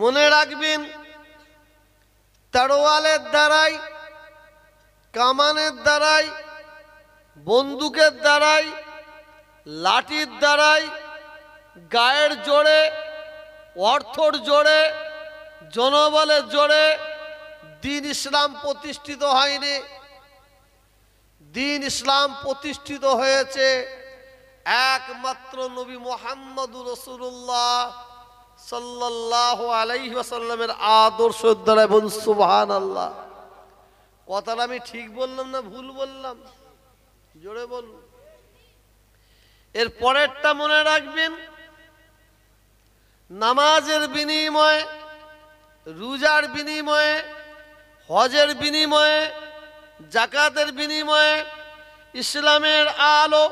মনে রাখবেন তারোয়ালের দ্বারাই কামানের দ্বারাই বন্দুকের দ্বারাই লাঠির দ্বারাই গায়ের জোরে অর্থর জোরে জনবলের জোরে দিন ইসলাম প্রতিষ্ঠিত হয়নি দিন ইসলাম প্রতিষ্ঠিত হয়েছে একমাত্র নবী মোহাম্মদুর রসুল্লাহ আদর্শ দ্বারা কথাটা আমি ঠিক বললাম না ভুল বললাম জোরে এর পরেরটা মনে রাখবেন নামাজের বিনিময়ে রোজার বিনিময়ে হজের বিনিময়ে জাকাতের বিনিময়ে ইসলামের আলো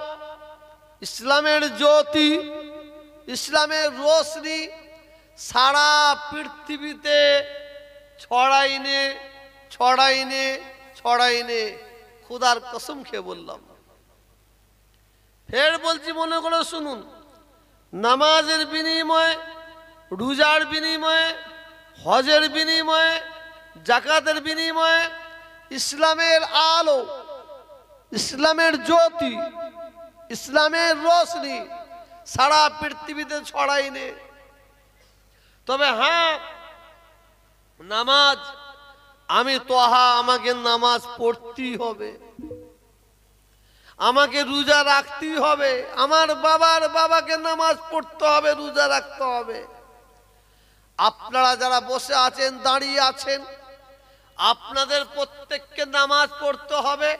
ইসলামের জ্যোতি ইসলামের রোশনি সারা পৃথিবীতে ছড়াইনে ছড়াইনে ছড়াইনে খুদার কসম খেয়ে বললাম ফের বলছি মনে করে শুনুন নামাজের বিনিময়ে রোজার বিনিময়ে হজের বিনিময়ে জাকাতের বিনিময়ে ইসলামের আলো ইসলামের জ্যোতি ইসলামের রোশনি সারা পৃথিবীতে ছড়াইনে তবে হ্যাঁ নামাজ আমি তোহা আমাকে নামাজ পড়তেই হবে আমাকে রোজা রাখতেই হবে আমার বাবার বাবাকে নামাজ পড়তে হবে রোজা রাখতে হবে আপনারা যারা বসে আছেন দাঁড়িয়ে আছেন আপনাদের প্রত্যেককে নামাজ পড়তে হবে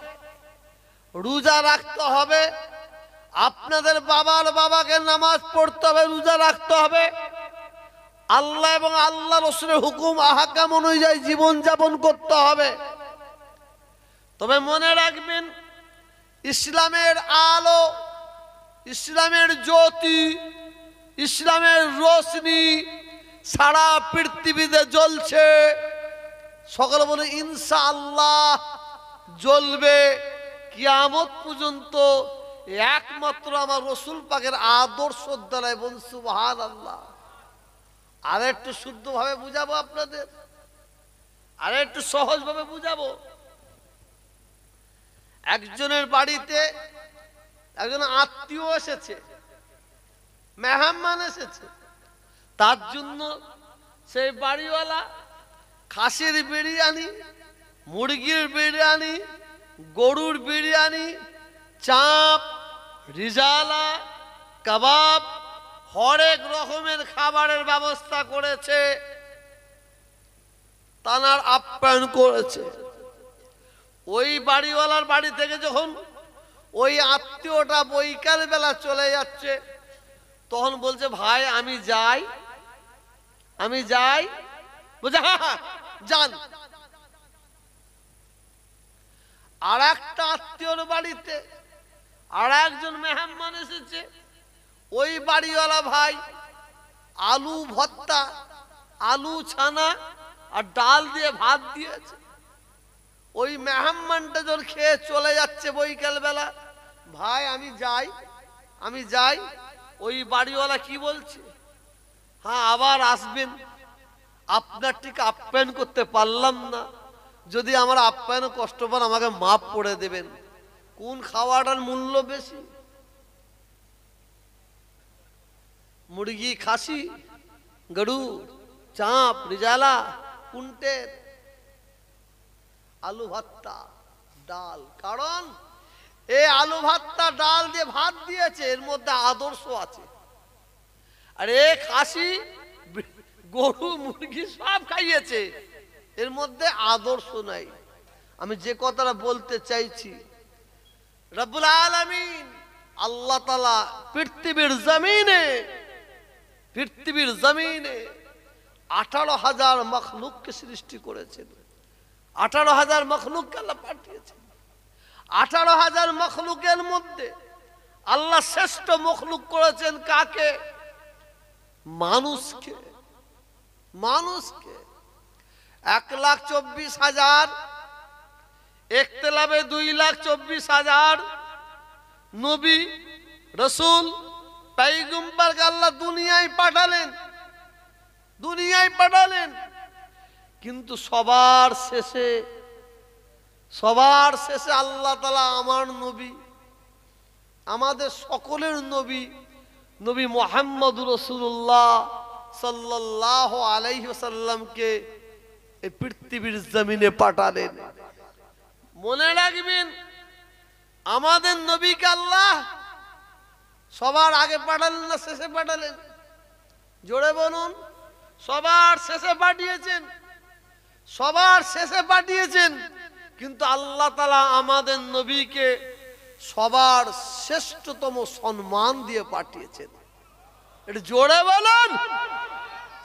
রোজা রাখতে হবে আপনাদের বাবার বাবাকে নামাজ পড়তে হবে রোজা রাখতে হবে আল্লাহ এবং আল্লাহ রসুলের হুকুম আহাকাম অনুযায়ী জীবন যাপন করতে হবে তবে মনে রাখবেন ইসলামের আলো ইসলামের জ্যোতি ইসলামের রোশনি সারা পৃথিবীতে জ্বলছে সকলে বলে ইনশা আল্লাহ জ্বলবে কিয়ামত পর্যন্ত একমাত্র আমার রসুল পাকের আদর্শ দ্বারায় এবং সুবহান আল্লাহ আর একটু শুদ্ধ ভাবে বুঝাবো আপনাদের আর একটু সহজ ভাবে বুঝাবো একজনের বাড়িতে একজন আত্মীয় এসেছে মেহাম্মান এসেছে তার জন্য সেই বাড়িওয়ালা খাসির বিরিয়ানি মুরগির বিরিয়ানি গরুর বিরিয়ানি চাপ রিজালা কাবাব হরেক রকমের খাবারের ব্যবস্থা করেছে তানার আপ্যায়ন করেছে ওই বাড়িওয়ালার বাড়ি থেকে যখন ওই আত্মীয়টা বৈকাল বেলা চলে যাচ্ছে তখন বলছে ভাই আমি যাই আমি যাই বলছে হ্যাঁ হ্যাঁ যান আর একটা আত্মীয়র বাড়িতে আর একজন মেহমান এসেছে ওই বাড়িওয়ালা ভাই আলু ভত্তা আলু ছানা আর ডাল দিয়ে ভাত দিয়েছে ওই মেহাম্মানটা যখন খেয়ে চলে যাচ্ছে বৈকাল বেলা ভাই আমি যাই আমি যাই ওই বাড়িওয়ালা কি বলছে হ্যাঁ আবার আসবেন আপনার ঠিক আপ্যায়ন করতে পারলাম না যদি আমার আপ্যায়ন কষ্ট পান আমাকে মাপ করে দেবেন কোন খাওয়াটার মূল্য বেশি মুরগি খাসি গরু চাঁপ রিজালা কুন্টের আলু ভাত্তা ডাল কারণ এ আলু ভাত্তা ডাল যে ভাত দিয়েছে এর মধ্যে আদর্শ আছে আর এ খাসি গরু মুরগি সব খাইয়েছে এর মধ্যে আদর্শ নাই আমি যে কথাটা বলতে চাইছি রব্বুল আলমিন আল্লাহ তালা পৃথিবীর জমিনে পৃথিবীর জমিনে আঠারো হাজার মখলুককে সৃষ্টি করেছেন আঠারো হাজার মখলুককে আল্লাহ পাঠিয়েছেন আঠারো হাজার মখলুকের মধ্যে আল্লাহ শ্রেষ্ঠ মখলুক করেছেন কাকে মানুষকে মানুষকে এক লাখ চব্বিশ হাজার একতলাবে দুই লাখ চব্বিশ হাজার নবী রসুল পাইগুম্বারকে আল্লাহ দুনিয়ায় পাঠালেন দুনিয়ায় পাঠালেন কিন্তু সবার শেষে সবার শেষে আল্লাহ তালা আমার নবী আমাদের সকলের নবী নবী মোহাম্মদ রসুল্লাহ সাল্লাহ আলাইসাল্লামকে এই পৃথিবীর জমিনে পাঠালেন মনে রাখবেন আমাদের নবীকে আল্লাহ সবার আগে পাঠালেন না শেষে পাঠালেন জোরে বলুন সবার শেষে পাঠিয়েছেন সবার শেষে পাঠিয়েছেন কিন্তু আল্লাহ তালা আমাদের নবীকে সবার শ্রেষ্ঠতম সম্মান দিয়ে পাঠিয়েছেন এটা জোরে বলুন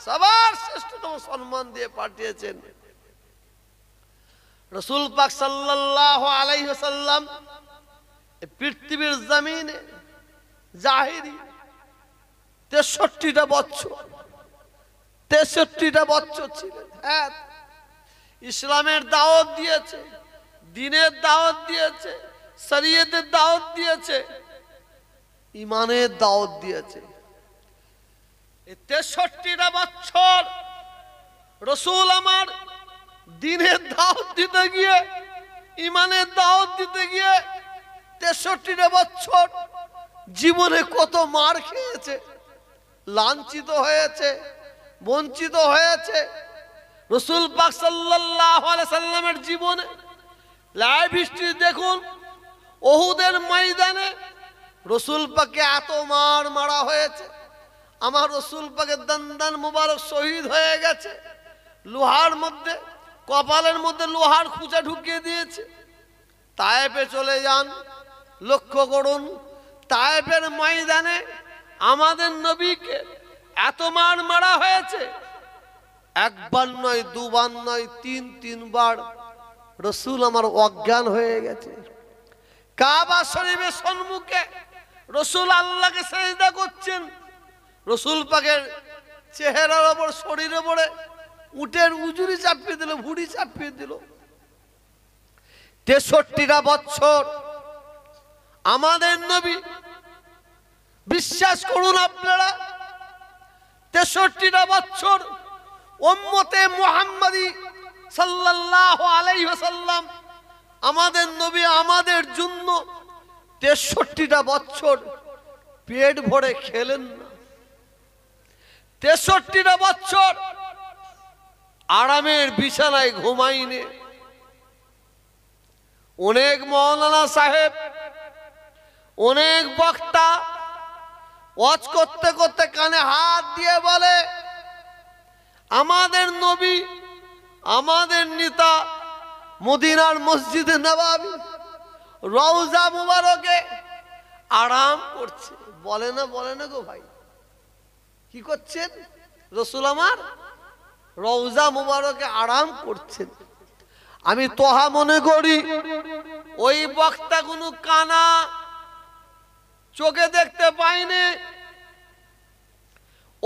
সবার শ্রেষ্ঠতম সম্মান দিয়ে পাঠিয়েছেন রসুল পাক সাল্লাহ আলাই পৃথিবীর জমিনে জাহেরি তেষট্টিটা বছর তেষট্টিটা বছর ছিলেন হ্যাঁ ইসলামের দাওয়াত দিয়েছে দিনের দাওয়াত দিয়েছে সরিয়েদের দাওয়াত দিয়েছে ইমানের দাওয়াত দিয়েছে তেষট্টিটা বছর রসুল আমার দিনের দাওয়াত দিতে গিয়ে ইমানের দাওয়াত দিতে গিয়ে তেষট্টিটা বছর জীবনে কত মার খেয়েছে লাঞ্ছিত হয়েছে বঞ্চিত হয়েছে রসুল পাক সাল্লামের জীবনে লাই বৃষ্টি দেখুন ওহুদের ময়দানে রসুল পাকে এত মার মারা হয়েছে আমার রসুল পাকে দান মুবারক শহীদ হয়ে গেছে লোহার মধ্যে কপালের মধ্যে লোহার খুঁচা ঢুকিয়ে দিয়েছে তায়েপে চলে যান লক্ষ্য করুন তায়েবের ময়দানে আমাদের নবীকে এত মার মারা হয়েছে একবার নয় দুবার নয় তিন তিনবার রসুল আমার অজ্ঞান হয়ে গেছে কাবা শরীফের সম্মুখে রসুল আল্লাহকে সেজদা করছেন রসুল পাখের চেহারার ওপর শরীরে পড়ে উটের উজুরি চাপিয়ে দিল ভুড়ি চাপিয়ে দিল তেষট্টিটা বছর আমাদের নবী বিশ্বাস করুন আপনারা তেষট্টিটা বছর ওম্মতে মোহাম্মদী সাল্লাহ আলাইহাল্লাম আমাদের নবী আমাদের জন্য তেষট্টিটা বছর পেট ভরে খেলেন না তেষট্টিটা বছর আরামের বিছানায় ঘুমাইনে অনেক মৌলানা সাহেব অনেক বক্তা ওয়াজ করতে করতে কানে হাত দিয়ে বলে আমাদের নবী আমাদের নেতা মদিনার মসজিদে নবাবি রওজা মুবারকে আরাম করছে বলে না বলে না গো ভাই কি করছেন রসুল আমার রওজা মুবারকে আরাম করছেন আমি তোহা মনে করি ওই বক্তা কোনো কানা চোখে দেখতে পাইনি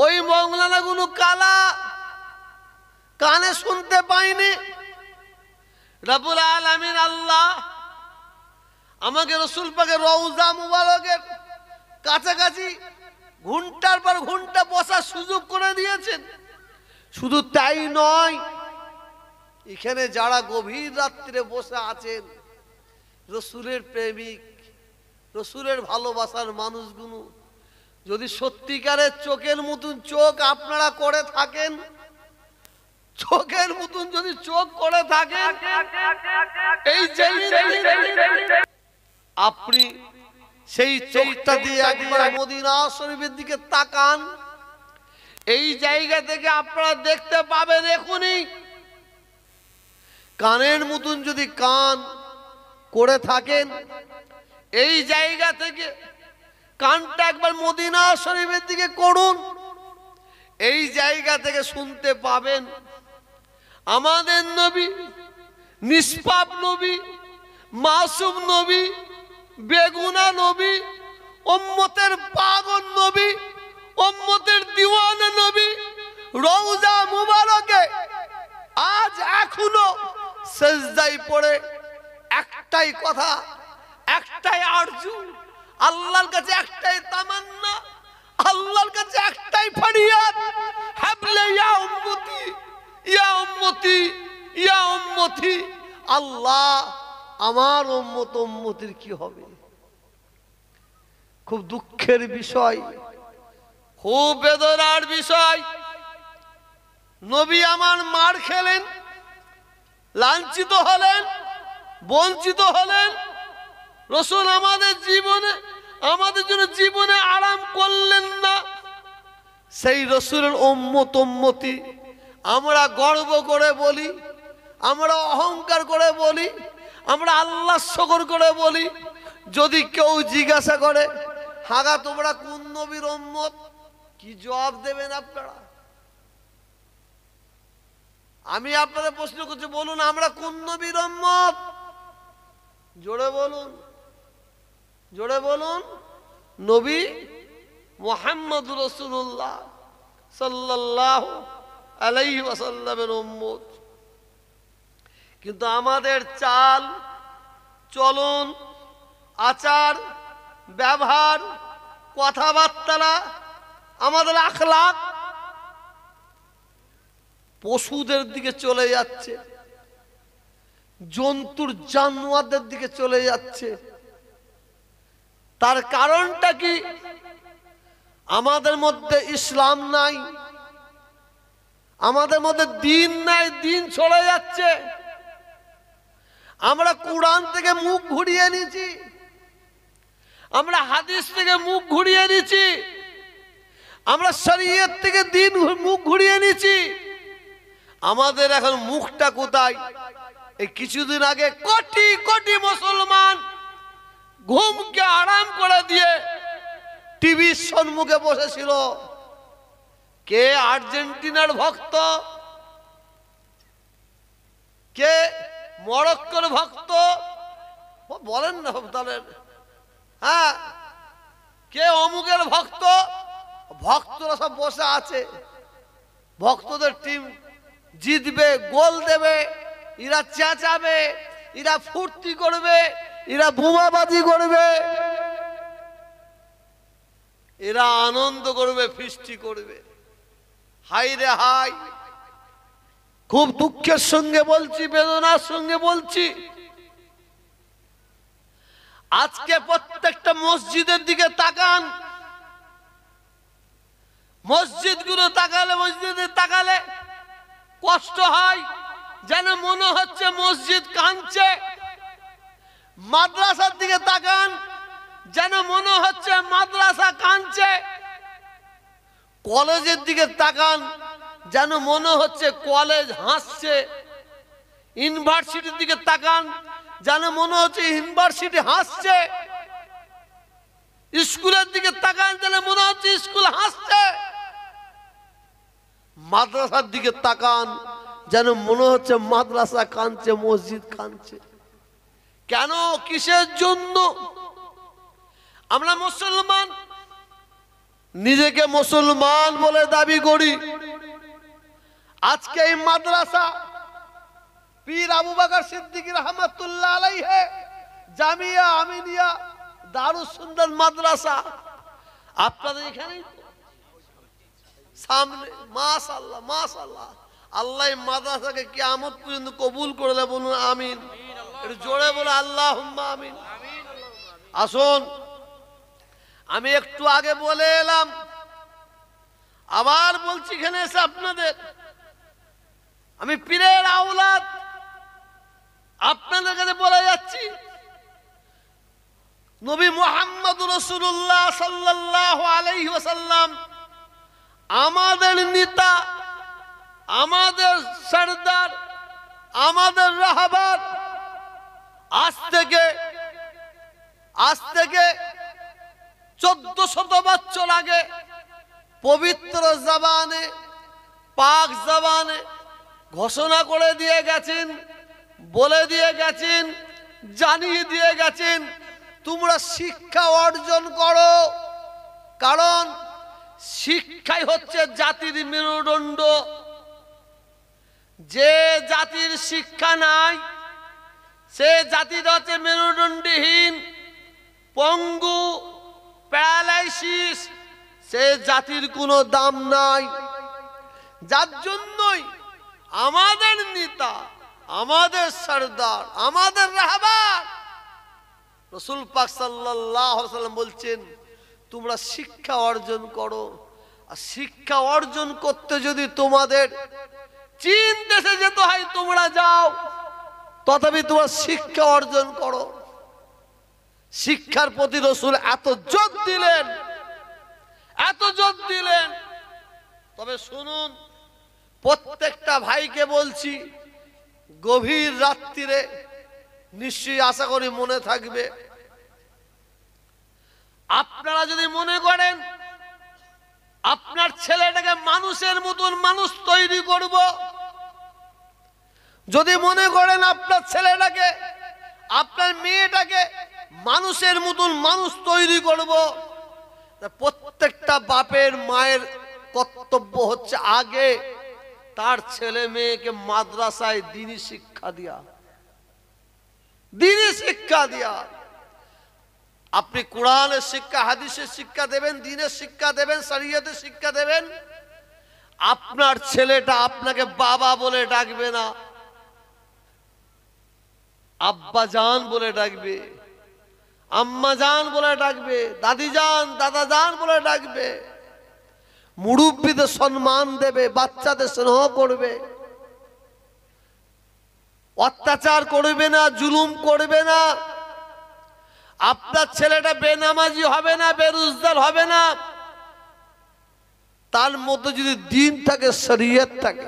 ওই গুলো কালা কানে শুনতে পাইনি রাবুল আলমিন আল্লাহ আমাকে রসুল পাকে রৌজা মুবারকের কাছাকাছি ঘুমটার পর ঘুমটা বসার সুযোগ করে দিয়েছেন শুধু তাই নয় এখানে যারা গভীর রাত্রে বসে আছেন রসুলের প্রেমিক রসুলের ভালোবাসার মানুষগুলো যদি সত্যিকারের চোখের মতন চোখ আপনারা করে থাকেন চোখের মতন যদি চোখ করে থাকেন আপনি সেই চোখটা দিয়ে একবার মদিনা শরীফের দিকে তাকান এই জায়গা থেকে আপনারা দেখতে পাবেন এখনই কানের মতন যদি কান করে থাকেন এই জায়গা থেকে কানটা একবার মদিনা শরীফের দিকে করুন এই জায়গা থেকে শুনতে পাবেন আমাদের নবী নিষ্পাপ নবী মাসুম নবী বেগুনা নবী ওম্মতের পাগন নবী ওম্মতের দিওয়ান নবী রৌজা মুবারকে আজ এখনো সেজদাই পড়ে একটাই কথা একটাই আরজু আল্লাহর কাছে একটাই তামান্না আল্লাহর কাছে একটাই ফরিয়াদ হাবলে ইয়া উম্মতি ইয়া উম্মতি ইয়া উম্মতি আল্লাহ আমার উম্মত উম্মতির কি হবে খুব দুঃখের বিষয় খুব বেদনার বিষয় নবী আমার মার খেলেন লাঞ্ছিত হলেন বঞ্চিত হলেন রসুল আমাদের জীবনে আমাদের জন্য জীবনে আরাম করলেন না সেই রসুলের ওম্মত আমরা গর্ব করে বলি আমরা অহংকার করে বলি আমরা আল্লাহ শকর করে বলি যদি কেউ জিজ্ঞাসা করে হাগা তোমরা কোন নবীর ওম্মত কি জবাব দেবেন আপনারা আমি আপনাদের প্রশ্ন করছি বলুন আমরা কোন নবীর ওম্মত জোরে বলুন জোরে বলুন নবী মোহাম্মদ রসুল্লাহ সাল্লাহ আলাইহি আসাল্লামের উম্মত কিন্তু আমাদের চাল চলন আচার ব্যবহার কথাবার্তারা আমাদের আখলাখ পশুদের দিকে চলে যাচ্ছে জন্তুর জানোয়ারদের দিকে চলে যাচ্ছে তার কারণটা কি আমাদের মধ্যে ইসলাম নাই আমাদের মধ্যে দিন নাই দিন চলে যাচ্ছে আমরা কোরআন থেকে মুখ ঘুরিয়ে নিছি আমরা হাদিস থেকে মুখ ঘুরিয়ে নিছি আমরা শরীয়ত থেকে দিন মুখ ঘুরিয়ে নিছি আমাদের এখন মুখটা কোথায় এই কিছুদিন আগে কোটি কোটি মুসলমান ঘুমকে আরাম করে দিয়ে টিভির সম্মুখে বসেছিল কে আর্জেন্টিনার ভক্ত কে মরক্কোর ভক্ত বলেন না তাদের হ্যাঁ কে অমুকের ভক্ত ভক্তরা সব বসে আছে ভক্তদের টিম জিতবে গোল দেবে এরা চেঁচাবে এরা ফুর্তি করবে এরা বোমাবাজি করবে এরা আনন্দ করবে ফৃষ্টি করবে হাই রে হাই খুব দুঃখের সঙ্গে বলছি বেদনার সঙ্গে বলছি আজকে প্রত্যেকটা মসজিদের দিকে তাকান মসজিদগুলো তাকালে মসজিদে তাকালে কষ্ট হয় যেন মনে হচ্ছে মসজিদ কাঁদছে মাদ্রাসার দিকে তাকান যেন মনে হচ্ছে মাদ্রাসা কাঁদছে কলেজের দিকে তাকান যেন মনে হচ্ছে কলেজ হাসছে ইউনিভার্সিটির দিকে তাকান যেন মনে হচ্ছে ইউনিভার্সিটি হাসছে স্কুলের দিকে তাকান যেন মনে হচ্ছে স্কুল হাসছে মাদ্রাসার দিকে তাকান যেন মনে হচ্ছে মাদ্রাসা কাঁদছে মসজিদ কাঁদছে কেন কিসের জন্য আমরা মুসলমান নিজেকে মুসলমান বলে দাবি করি আজকে এই মাদ্রাসা পীর আবু বাকার সিদ্দিক রহমতুল্লাহ হে জামিয়া আমিনিয়া সুন্দর মাদ্রাসা আপনাদের এখানেই সামনে মাশাল্লাহ মাশাল্লাহ আল্লাহ মাদ্রাসাকে কেমন পর্যন্ত কবুল করলে বলুন আমিন জোরে বলে আল্লাহ আসুন আমি একটু আগে বলে এলাম আবার বলছি এখানে এসে আপনাদের আমি পীরের আওলাদ আপনাদের কাছে বলে যাচ্ছি নবী মোহাম্মদ রসুল্লাহ সাল্লাহ আলাইহি আমাদের নেতা আমাদের সর্দার আমাদের রাহাবার আজ থেকে আজ থেকে চোদ্দ শত বছর আগে পবিত্র জাবানে পাক জাবানে ঘোষণা করে দিয়ে গেছেন বলে দিয়ে গেছেন জানিয়ে দিয়ে গেছেন তোমরা শিক্ষা অর্জন করো কারণ শিক্ষাই হচ্ছে জাতির মেরুদণ্ড যে জাতির শিক্ষা নাই সে জাতি হচ্ছে মেরুদণ্ডহীন পঙ্গু প্যারালাইসিস সে জাতির কোনো দাম নাই যার জন্যই আমাদের নেতা আমাদের সর্দার আমাদের রাহবার রসুল পাক সাল্লাম বলছেন তোমরা শিক্ষা অর্জন করো আর শিক্ষা অর্জন করতে যদি তোমাদের চীন দেশে যেতে হয় তোমরা যাও তথাপি তোমার শিক্ষা অর্জন করো শিক্ষার প্রতি রসুল এত জোর দিলেন এত জোর দিলেন তবে শুনুন প্রত্যেকটা ভাইকে বলছি গভীর রাত্রিরে নিশ্চয়ই আশা করি মনে থাকবে আপনারা যদি মনে করেন আপনার ছেলেটাকে মানুষের মতন মানুষ তৈরি করবো যদি মনে করেন আপনার ছেলেটাকে আপনার মেয়েটাকে মানুষের মতন মানুষ তৈরি করব প্রত্যেকটা বাপের মায়ের কর্তব্য হচ্ছে আগে তার ছেলে মেয়েকে মাদ্রাসায় দিনই শিক্ষা দিয়া দিনই শিক্ষা দিয়া আপনি কোরআনের শিক্ষা হাদিসের শিক্ষা দেবেন দিনের শিক্ষা দেবেন সারিয়াতে শিক্ষা দেবেন আপনার ছেলেটা আপনাকে বাবা বলে ডাকবে না আব্বাজান বলে ডাকবে আম্মাজান বলে ডাকবে দাদিজান দাদাজান বলে ডাকবে মুরব্বীদের সম্মান দেবে বাচ্চাদের স্নেহ করবে অত্যাচার করবে না জুলুম করবে না আপনার ছেলেটা বেনামাজি হবে না বেরোজগার হবে না তার মধ্যে যদি দিন থাকে শরীয়ত থাকে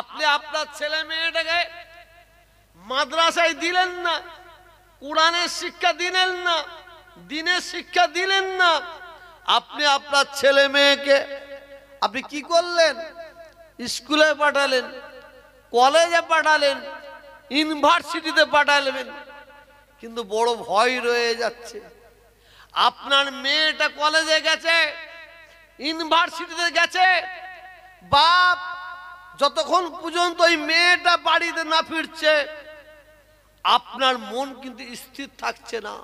আপনি আপনার ছেলে মেয়েটাকে মাদ্রাসায় দিলেন না কোরআনের শিক্ষা দিলেন না দিনের শিক্ষা দিলেন না আপনি আপনার ছেলে মেয়েকে আপনি কি করলেন স্কুলে পাঠালেন কলেজে পাঠালেন ইউনিভার্সিটিতে পাঠালেন কিন্তু বড় ভয় রয়ে যাচ্ছে আপনার মেয়েটা কলেজে গেছে ইউনিভার্সিটিতে গেছে বাপ যতক্ষণ পর্যন্ত ওই মেয়েটা বাড়িতে না ফিরছে আপনার মন কিন্তু স্থির থাকছে না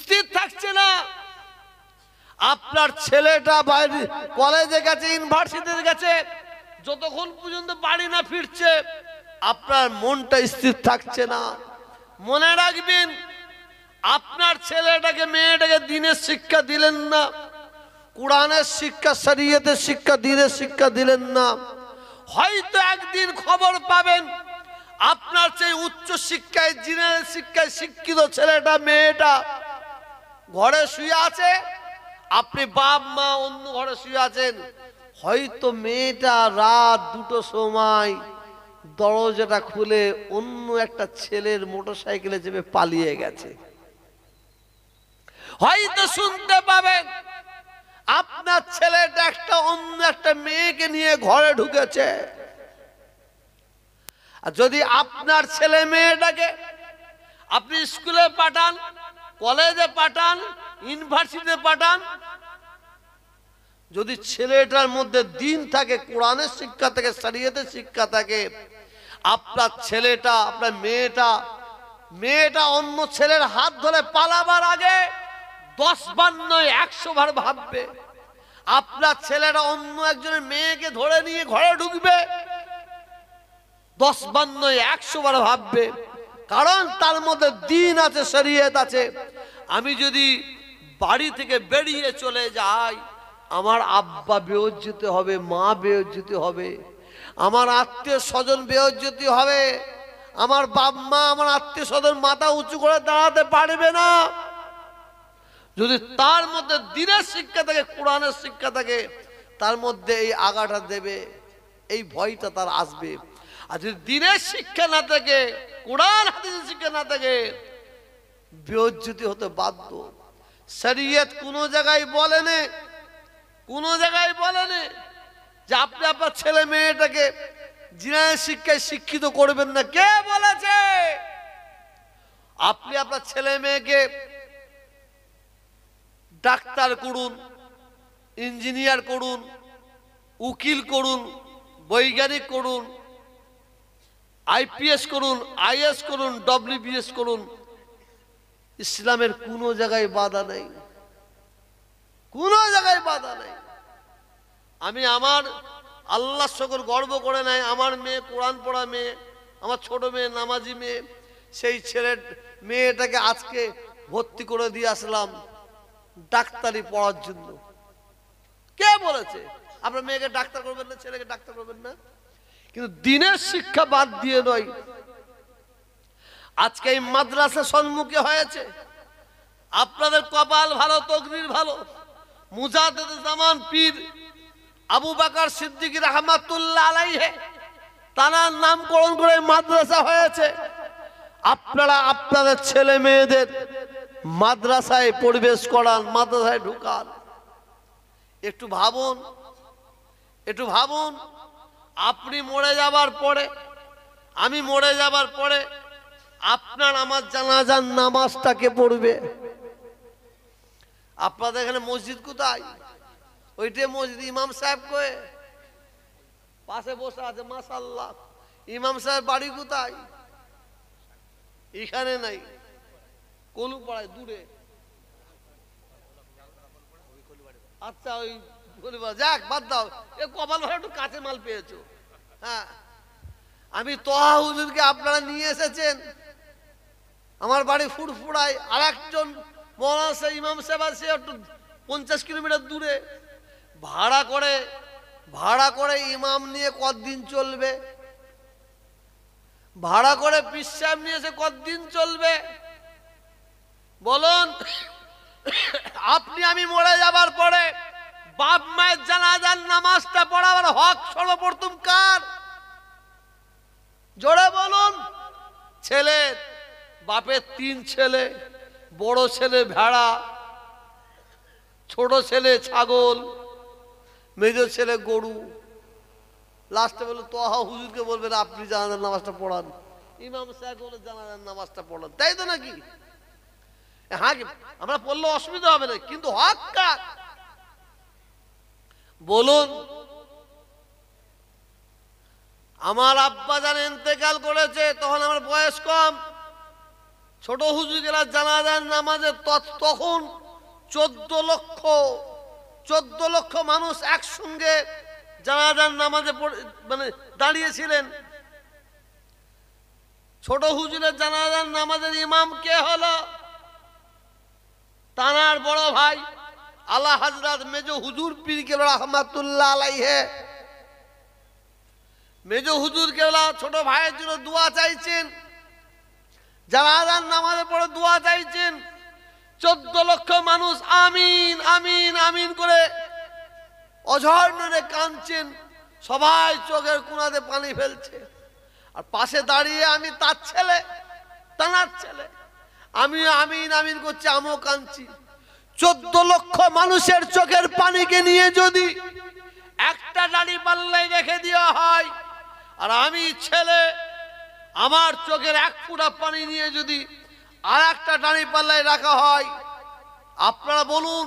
স্থির থাকছে না আপনার ছেলেটা বাইরে কলেজে গেছে ইউনিভার্সিটিতে গেছে যতক্ষণ পর্যন্ত বাড়ি না ফিরছে আপনার মনটা স্থির থাকছে না মনে রাখবেন আপনার ছেলেটাকে মেয়েটাকে দিনের শিক্ষা দিলেন না কোরআনের শিক্ষা সারিয়েতে শিক্ষা দিনের শিক্ষা দিলেন না হয়তো একদিন খবর পাবেন আপনার সেই উচ্চ শিক্ষায় জেনারেল শিক্ষায় শিক্ষিত ছেলেটা মেয়েটা ঘরে শুয়ে আছে আপনি বাপ মা অন্য ঘরে শুয়ে আছেন হয়তো মেয়েটা রাত দুটো সময় দরজাটা খুলে অন্য একটা ছেলের মোটর সাইকেলে চেপে পালিয়ে গেছে হয়তো শুনতে পাবেন আপনার ছেলেটা একটা অন্য একটা মেয়েকে নিয়ে ঘরে ঢুকেছে আর যদি আপনার ছেলে মেয়েটাকে আপনি স্কুলে পাঠান কলেজে পাঠান ইউনিভার্সিটিতে পাঠান যদি ছেলেটার মধ্যে দিন থাকে কোরআনের শিক্ষা থেকে সারিয়েতে শিক্ষা থাকে আপনার ছেলেটা আপনার মেয়েটা মেয়েটা অন্য ছেলের হাত ধরে পালাবার আগে দশ বার নয় একশো বার ভাববে আপনার ছেলেরা অন্য একজনের মেয়েকে ধরে নিয়ে ঘরে ঢুকবে দশ বান্ন একশো বার ভাববে কারণ তার মধ্যে দিন আছে শরীয়ত আছে আমি যদি বাড়ি থেকে বেরিয়ে চলে যাই আমার আব্বা বেয়জ্জিত হবে মা বেয়জ্জিত হবে আমার আত্মীয় স্বজন বেয়জ্জিত হবে আমার বাপ মা আমার আত্মীয় স্বজন মাথা উঁচু করে দাঁড়াতে পারবে না যদি তার মধ্যে দিনের শিক্ষা থাকে কোরআনের শিক্ষা থাকে তার মধ্যে এই আগাটা দেবে এই ভয়টা তার আসবে আর যদি দিনের শিক্ষা না থাকে কোরআন হাদিসের শিক্ষা না থাকে বেহজ্জুতি হতে বাধ্য শরীয়ত কোনো জায়গায় বলেনি কোনো জায়গায় বলেনি যে আপনি আপনার ছেলে মেয়েটাকে জিনায় শিক্ষায় শিক্ষিত করবেন না কে বলেছে আপনি আপনার ছেলে মেয়েকে ডাক্তার করুন ইঞ্জিনিয়ার করুন উকিল করুন বৈজ্ঞানিক করুন আইপিএস করুন আইএস করুন ডব্লিউবিএস করুন ইসলামের কোনো জায়গায় বাধা নেই কোনো জায়গায় বাধা নেই আমি আমার আল্লাহ সকল গর্ব করে নাই আমার মেয়ে কোরআন পড়া মেয়ে আমার ছোট মেয়ে নামাজি মেয়ে সেই ছেলের মেয়েটাকে আজকে ভর্তি করে দিয়ে আসলাম ডাক্তারি পড়ার জন্য কে বলেছে আপনার মেয়েকে ডাক্তার করবেন না ছেলেকে ডাক্তার করবেন না কিন্তু দিনের শিক্ষা বাদ দিয়ে নয় আজকে এই মাদ্রাসা সম্মুখে হয়েছে আপনাদের কপাল ভালো তকদির ভালো জামান পীর আবু বাকার সিদ্দিক রহমাতুল্লাহ আলাইহে তারা নামকরণ করে মাদ্রাসা হয়েছে আপনারা আপনাদের ছেলে মেয়েদের মাদ্রাসায় প্রবেশ করান মাদ্রাসায় ঢুকান একটু ভাবুন একটু ভাবুন আপনি মরে যাবার পরে আমি মরে যাবার পরে আপনার আমার জানাজার নামাজটাকে পড়বে আপনাদের এখানে মসজিদ কোথায় ওইটে মসজিদ ইমাম সাহেব কয়ে পাশে বসে আছে মাসাল্লা ইমাম সাহেব বাড়ি কোথায় এখানে নাই কলু পাড়ায় দূরে আচ্ছা ওই বলি যাক বাদ দাও কপাল ভালো একটু কাছে মাল পেয়েছো হ্যাঁ আমি তোহা হুজুরকে আপনারা নিয়ে এসেছেন আমার বাড়ি ফুরফুড়ায় আর একজন মহারাজ ইমাম সাহেব আছে একটু পঞ্চাশ কিলোমিটার দূরে ভাড়া করে ভাড়া করে ইমাম নিয়ে কতদিন চলবে ভাড়া করে পিসাম নিয়ে সে কতদিন চলবে বলুন আপনি আমি মরে যাবার পরে বাপ মায়ের জানাজার নামাজটা পড়াবার হক সর্বপ্রথম কার জোরে বলুন ছেলে বাপের তিন ছেলে বড় ছেলে ভেড়া ছোট ছেলে ছাগল মেজর ছেলে গরু লাস্টে বললো তোহা হুজুরকে বলবেন আপনি জানাজার নামাজটা পড়ান ইমাম সাহেব বলে জানাজার নামাজটা পড়ান তাই তো নাকি হ্যাঁ আমরা পড়লে অসুবিধা হবে না কিন্তু হক কার বলুন আমার আব্বা যান ইন্তেকাল করেছে তখন আমার বয়স কম ছোট হুজুরেরা জানাজান নামাজে তখন চোদ্দ লক্ষ চোদ্দ লক্ষ মানুষ একসঙ্গে জানা যান নামাজে মানে দাঁড়িয়েছিলেন ছোট হুজুরের জানা যান নামাজের ইমাম কে হলো তানার বড় ভাই আলা হাজরাত মেজো হুজুর পীর কেল রহমাতুল্লাহ আলাইহে মেজো হুজুর কেবলা ছোট ভাইয়ের জন্য দোয়া চাইছেন যারা আদান নামাজের পরে দোয়া চাইছেন চোদ্দ লক্ষ মানুষ আমিন আমিন আমিন করে অঝর্ণরে কাঁদছেন সবাই চোখের কোনাতে পানি ফেলছে আর পাশে দাঁড়িয়ে আমি তার ছেলে তানার ছেলে আমি আমিন আমিন করছি আমিও কাঁদছি চোদ্দ লক্ষ মানুষের চোখের পানিকে নিয়ে যদি একটা নারী পাল্লাই রেখে দেওয়া হয় আর আমি ছেলে আমার চোখের এক ফুটা পানি নিয়ে যদি আর একটা ডানি পাল্লায় রাখা হয় আপনারা বলুন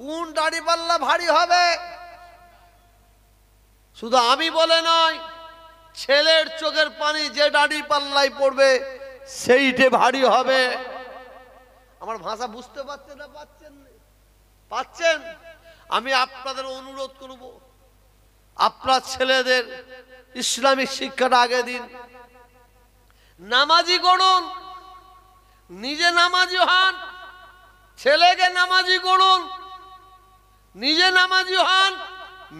কোন ডানি পাল্লা ভারী হবে শুধু আমি বলে নয় ছেলের চোখের পানি যে ডানি পাল্লায় পড়বে সেইটে ভারী হবে আমার ভাষা বুঝতে পারছেন না পাচ্ছেন পাচ্ছেন আমি আপনাদের অনুরোধ করব আপনার ছেলেদের ইসলামিক শিক্ষাটা আগে দিন নামাজি করুন নিজে নামাজি হন ছেলেকে নামাজি করুন নিজে নামাজি হন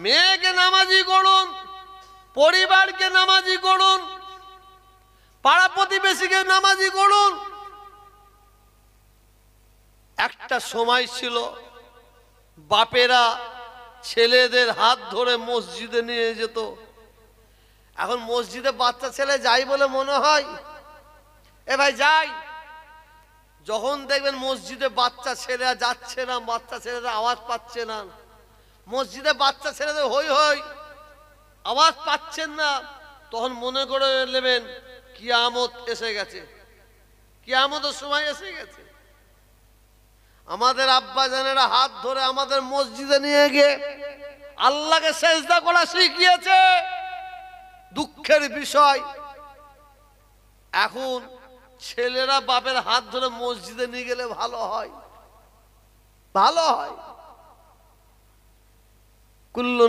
মেয়েকে নামাজি করুন পরিবারকে নামাজি করুন পাড়া প্রতিবেশীকে নামাজি করুন একটা সময় ছিল বাপেরা ছেলেদের হাত ধরে মসজিদে নিয়ে যেত এখন মসজিদে বাচ্চা ছেলে যাই বলে মনে হয় এ ভাই যাই যখন দেখবেন মসজিদে বাচ্চা ছেলেরা যাচ্ছে না বাচ্চা ছেলেরা আওয়াজ পাচ্ছে না মসজিদে বাচ্চা ছেলেদের হই হই আওয়াজ পাচ্ছেন না তখন মনে করে নেবেন কিয়ামত এসে গেছে কিয়ামতের সময় এসে গেছে আমাদের আব্বাজানেরা হাত ধরে আমাদের মসজিদে নিয়ে গিয়ে আল্লাহকে সেজদা করা শিখিয়েছে দুঃখের বিষয় এখন ছেলেরা বাপের হাত ধরে মসজিদে নিয়ে গেলে ভালো হয় ভালো হয় কুল্লু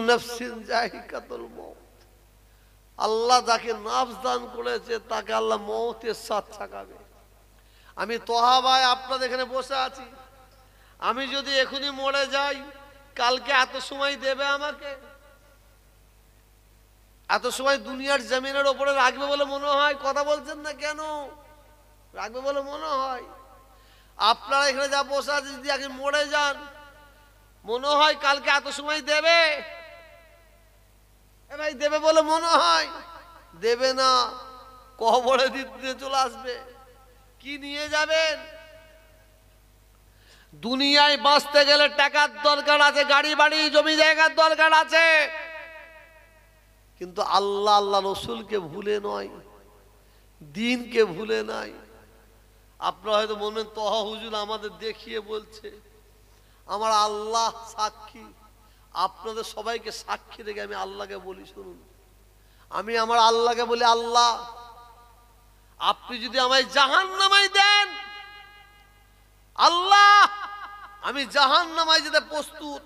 আল্লাহ যাকে নাফস দান করেছে তাকে আল্লাহ মৌতের আমি তহাবায় আপনাদের এখানে বসে আছি আমি যদি এখনই মরে যাই কালকে এত সময় দেবে আমাকে এত সময় দুনিয়ার জমিনের ওপরে রাখবে বলে মনে হয় কথা বলছেন না কেন রাখবে বলে মনে হয় আপনারা এখানে যা বসে আছে যদি আগে মরে যান মনে হয় কালকে এত সময় দেবে ভাই দেবে বলে মনে হয় দেবে না কবরে দিতে চলে আসবে কি নিয়ে যাবেন দুনিয়ায় বাঁচতে গেলে টাকার দরকার আছে গাড়ি বাড়ি জমি জায়গার দরকার আছে কিন্তু আল্লাহ আল্লাহ রসুলকে ভুলে নয় দিনকে ভুলে নাই আপনারা হয়তো বলবেন তহা হুজুর আমাদের দেখিয়ে বলছে আমার আল্লাহ সাক্ষী আপনাদের সবাইকে সাক্ষী রেখে আমি আল্লাহকে বলি শুনুন আমি আমার আল্লাহকে বলি আল্লাহ আপনি যদি আমায় জাহান নামাই দেন আল্লাহ আমি জাহান নামায় যেতে প্রস্তুত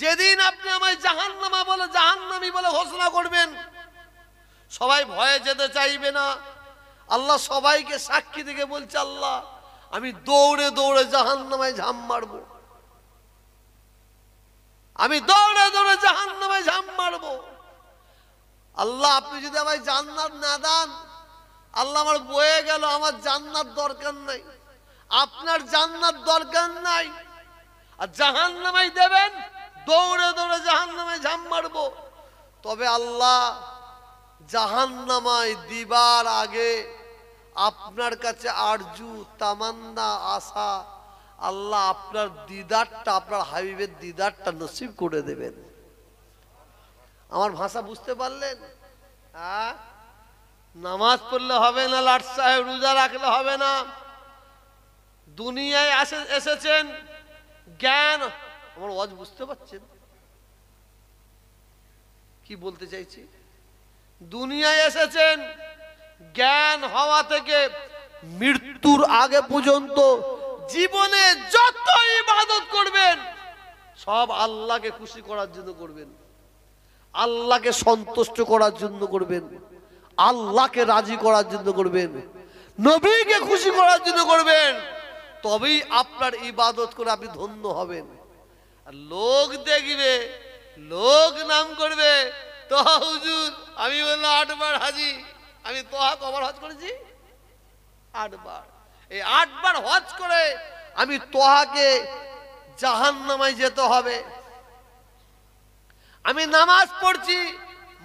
যেদিন আপনি আমায় জাহান নামা বলে জাহান নামি বলে ঘোষণা করবেন সবাই ভয়ে যেতে চাইবে না আল্লাহ সবাইকে সাক্ষী দিকে বলছে আল্লাহ আমি দৌড়ে দৌড়ে জাহান নামায় ঝাম মারব আমি দৌড়ে দৌড়ে জাহান নামায় ঝাম মারব আল্লাহ আপনি যদি আমায় জান্নাত না দান আল্লাহ আমার বয়ে গেল আমার জান্নাত দরকার নাই আপনার জান্নাত দরকার নাই আর জাহান নামাই দেবেন দৌড়ে দৌড়ে জাহান নামে ঝাম মারবো তবে আল্লাহ জাহান নামাই দিবার আগে আপনার কাছে আরজু তামান্না আশা আল্লাহ আপনার দিদারটা আপনার হাবিবের দিদারটা নসিব করে দেবেন আমার ভাষা বুঝতে পারলেন হ্যাঁ? নামাজ পড়লে হবে না লাট সাহেব রোজা রাখলে হবে না দুনিয়ায় এসেছেন জ্ঞান আমার ওয়াজ বুঝতে পারছেন কি বলতে চাইছি দুনিয়ায় এসেছেন জ্ঞান হওয়া থেকে মৃত্যুর আগে পর্যন্ত জীবনে যত ইবাদত করবেন সব আল্লাহকে খুশি করার জন্য করবেন আল্লাহকে সন্তুষ্ট করার জন্য করবেন আল্লাহকে রাজি করার জন্য করবেন নবীকে খুশি করার জন্য করবেন তবেই আপনার ইবাদত করে আপনি ধন্য হবেন আর লোক দেখবে লোক নাম করবে তোহা হুজুর আমি বললাম আটবার হাজি আমি তোহা কবার হজ করেছি আটবার এই আটবার হজ করে আমি তোহাকে জাহান নামাই যেতে হবে আমি নামাজ পড়ছি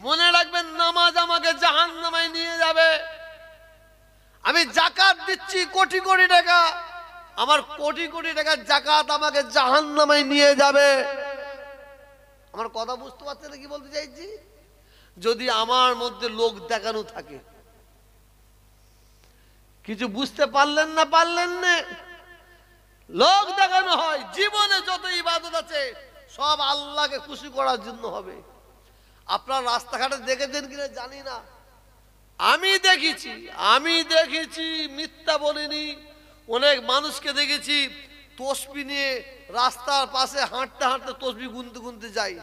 মনে রাখবেন নামাজ আমাকে জাহান নামাই নিয়ে যাবে আমি জাকাত দিচ্ছি কোটি কোটি টাকা আমার কোটি কোটি টাকার জাকাত আমাকে জাহান নামায় নিয়ে যাবে আমার কথা বুঝতে পারছে না কি বলতে চাইছি যদি আমার মধ্যে লোক দেখানো থাকে কিছু বুঝতে পারলেন না পারলেন না লোক দেখানো হয় জীবনে যত ইবাদত আছে সব আল্লাহকে খুশি করার জন্য হবে আপনার রাস্তাঘাটে দেখেছেন কিনা জানি না আমি দেখেছি আমি দেখেছি মিথ্যা বলিনি অনেক মানুষকে দেখেছি তসবি নিয়ে রাস্তার পাশে হাঁটতে হাঁটতে তসবি গুনতে গুনতে যাই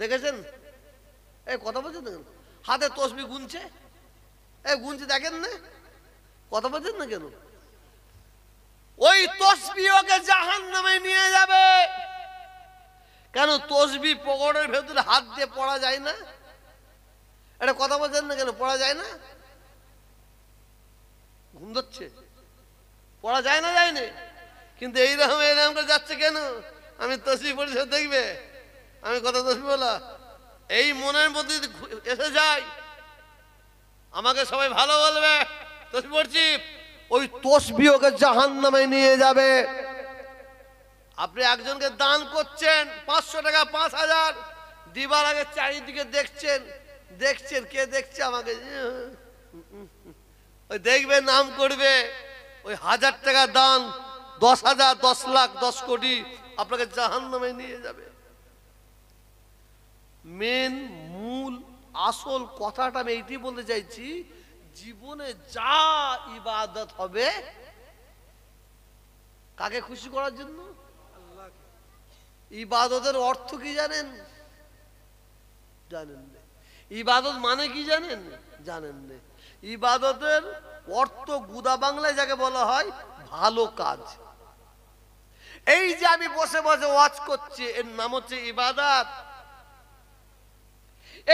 দেখেছেন এই কথা বলছেন না হাতে তসবি গুনছে এই গুনছে দেখেন না কথা বলছেন না কেন ওই তসবি ওকে জাহান নামে নিয়ে যাবে কেন তসবি পকড়ের ভেতরে হাত দিয়ে পড়া যায় না এটা কথা বলছেন না কেন পড়া যায় না ঘুম ধরছে পড়া যায় না যায় না কিন্তু এইরকম এইরকম করে যাচ্ছে কেন আমি তসি পড়ছি দেখবে আমি কত তসবি বলা এই মনের মধ্যে এসে যায় আমাকে সবাই ভালো বলবে তসি পড়ছি ওই তসবি ওকে জাহান নামে নিয়ে যাবে আপনি একজনকে দান করছেন পাঁচশো টাকা পাঁচ হাজার দিবার আগে চারিদিকে দেখছেন দেখছেন কে দেখছে আমাকে ওই দেখবে নাম করবে ওই হাজার টাকা দান দশ হাজার দশ লাখ দশ কোটি আপনাকে জাহান নামে নিয়ে যাবে মেন মূল আসল কথাটা আমি এইটি বলতে চাইছি জীবনে যা ইবাদত হবে কাকে খুশি করার জন্য ইবাদতের অর্থ কি জানেন জানেন ইবাদত মানে কি জানেন জানেন না ইবাদতের অর্থ গুদা বাংলায় যাকে বলা হয় ভালো কাজ এই যে আমি বসে বসে ওয়াজ করছি এর নাম হচ্ছে ইবাদত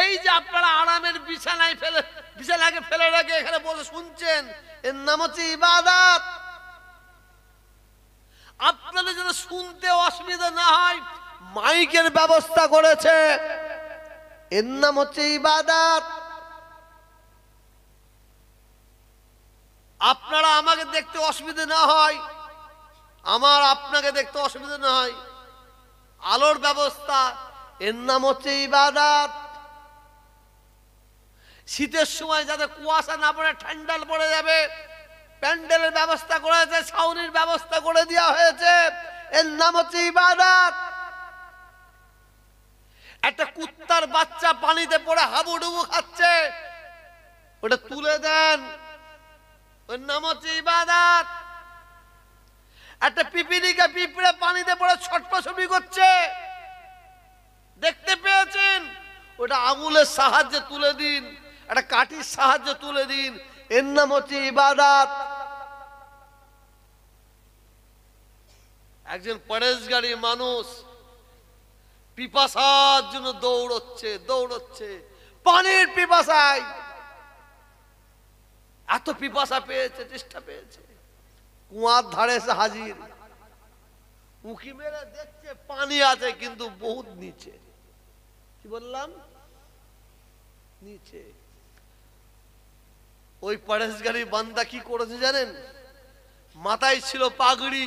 এই যে আপনারা আরামের বিছানায় ফেলে বিছানাকে ফেলে রেখে এখানে বসে শুনছেন এর নাম হচ্ছে ইবাদত আপনাদের যেন শুনতে অসুবিধা না হয় মাইকের ব্যবস্থা করেছে এর নাম হচ্ছে ইবাদত আপনারা আমাকে দেখতে অসুবিধে না হয় আমার আপনাকে দেখতে অসুবিধে না হয় আলোর ব্যবস্থা এর নাম হচ্ছে ইবাদাত শীতের সময় যাতে কুয়াশা না পড়ে ঠান্ডাল পড়ে যাবে প্যান্ডেলের ব্যবস্থা করা হয়েছে ছাউনির ব্যবস্থা করে দেওয়া হয়েছে এর নাম হচ্ছে ইবাদাত একটা কুত্তার বাচ্চা পানিতে পড়ে হাবুডুবু খাচ্ছে ওটা তুলে দেন ওর নাম হচ্ছে ইবাদাত একটা পিপিলিকা পিঁপড়ে পানিতে পড়ে করছে দেখতে পেয়েছেন ওটা সাহায্যে তুলে দিন একটা কাঠির সাহায্যে তুলে দিন এর ইবাদাত একজন মানুষ পিপাসার জন্য দৌড়চ্ছে দৌড়চ্ছে পানির পিপাসায় এত পিপাসা পেয়েছে চেষ্টা পেয়েছে কুয়ার ধারে এসে হাজির উঁকি মেরে দেখছে পানি আছে কিন্তু বহুত নিচে কি বললাম নিচে ওই পরেশগাড়ি বান্দা কি করেছে জানেন মাথায় ছিল পাগড়ি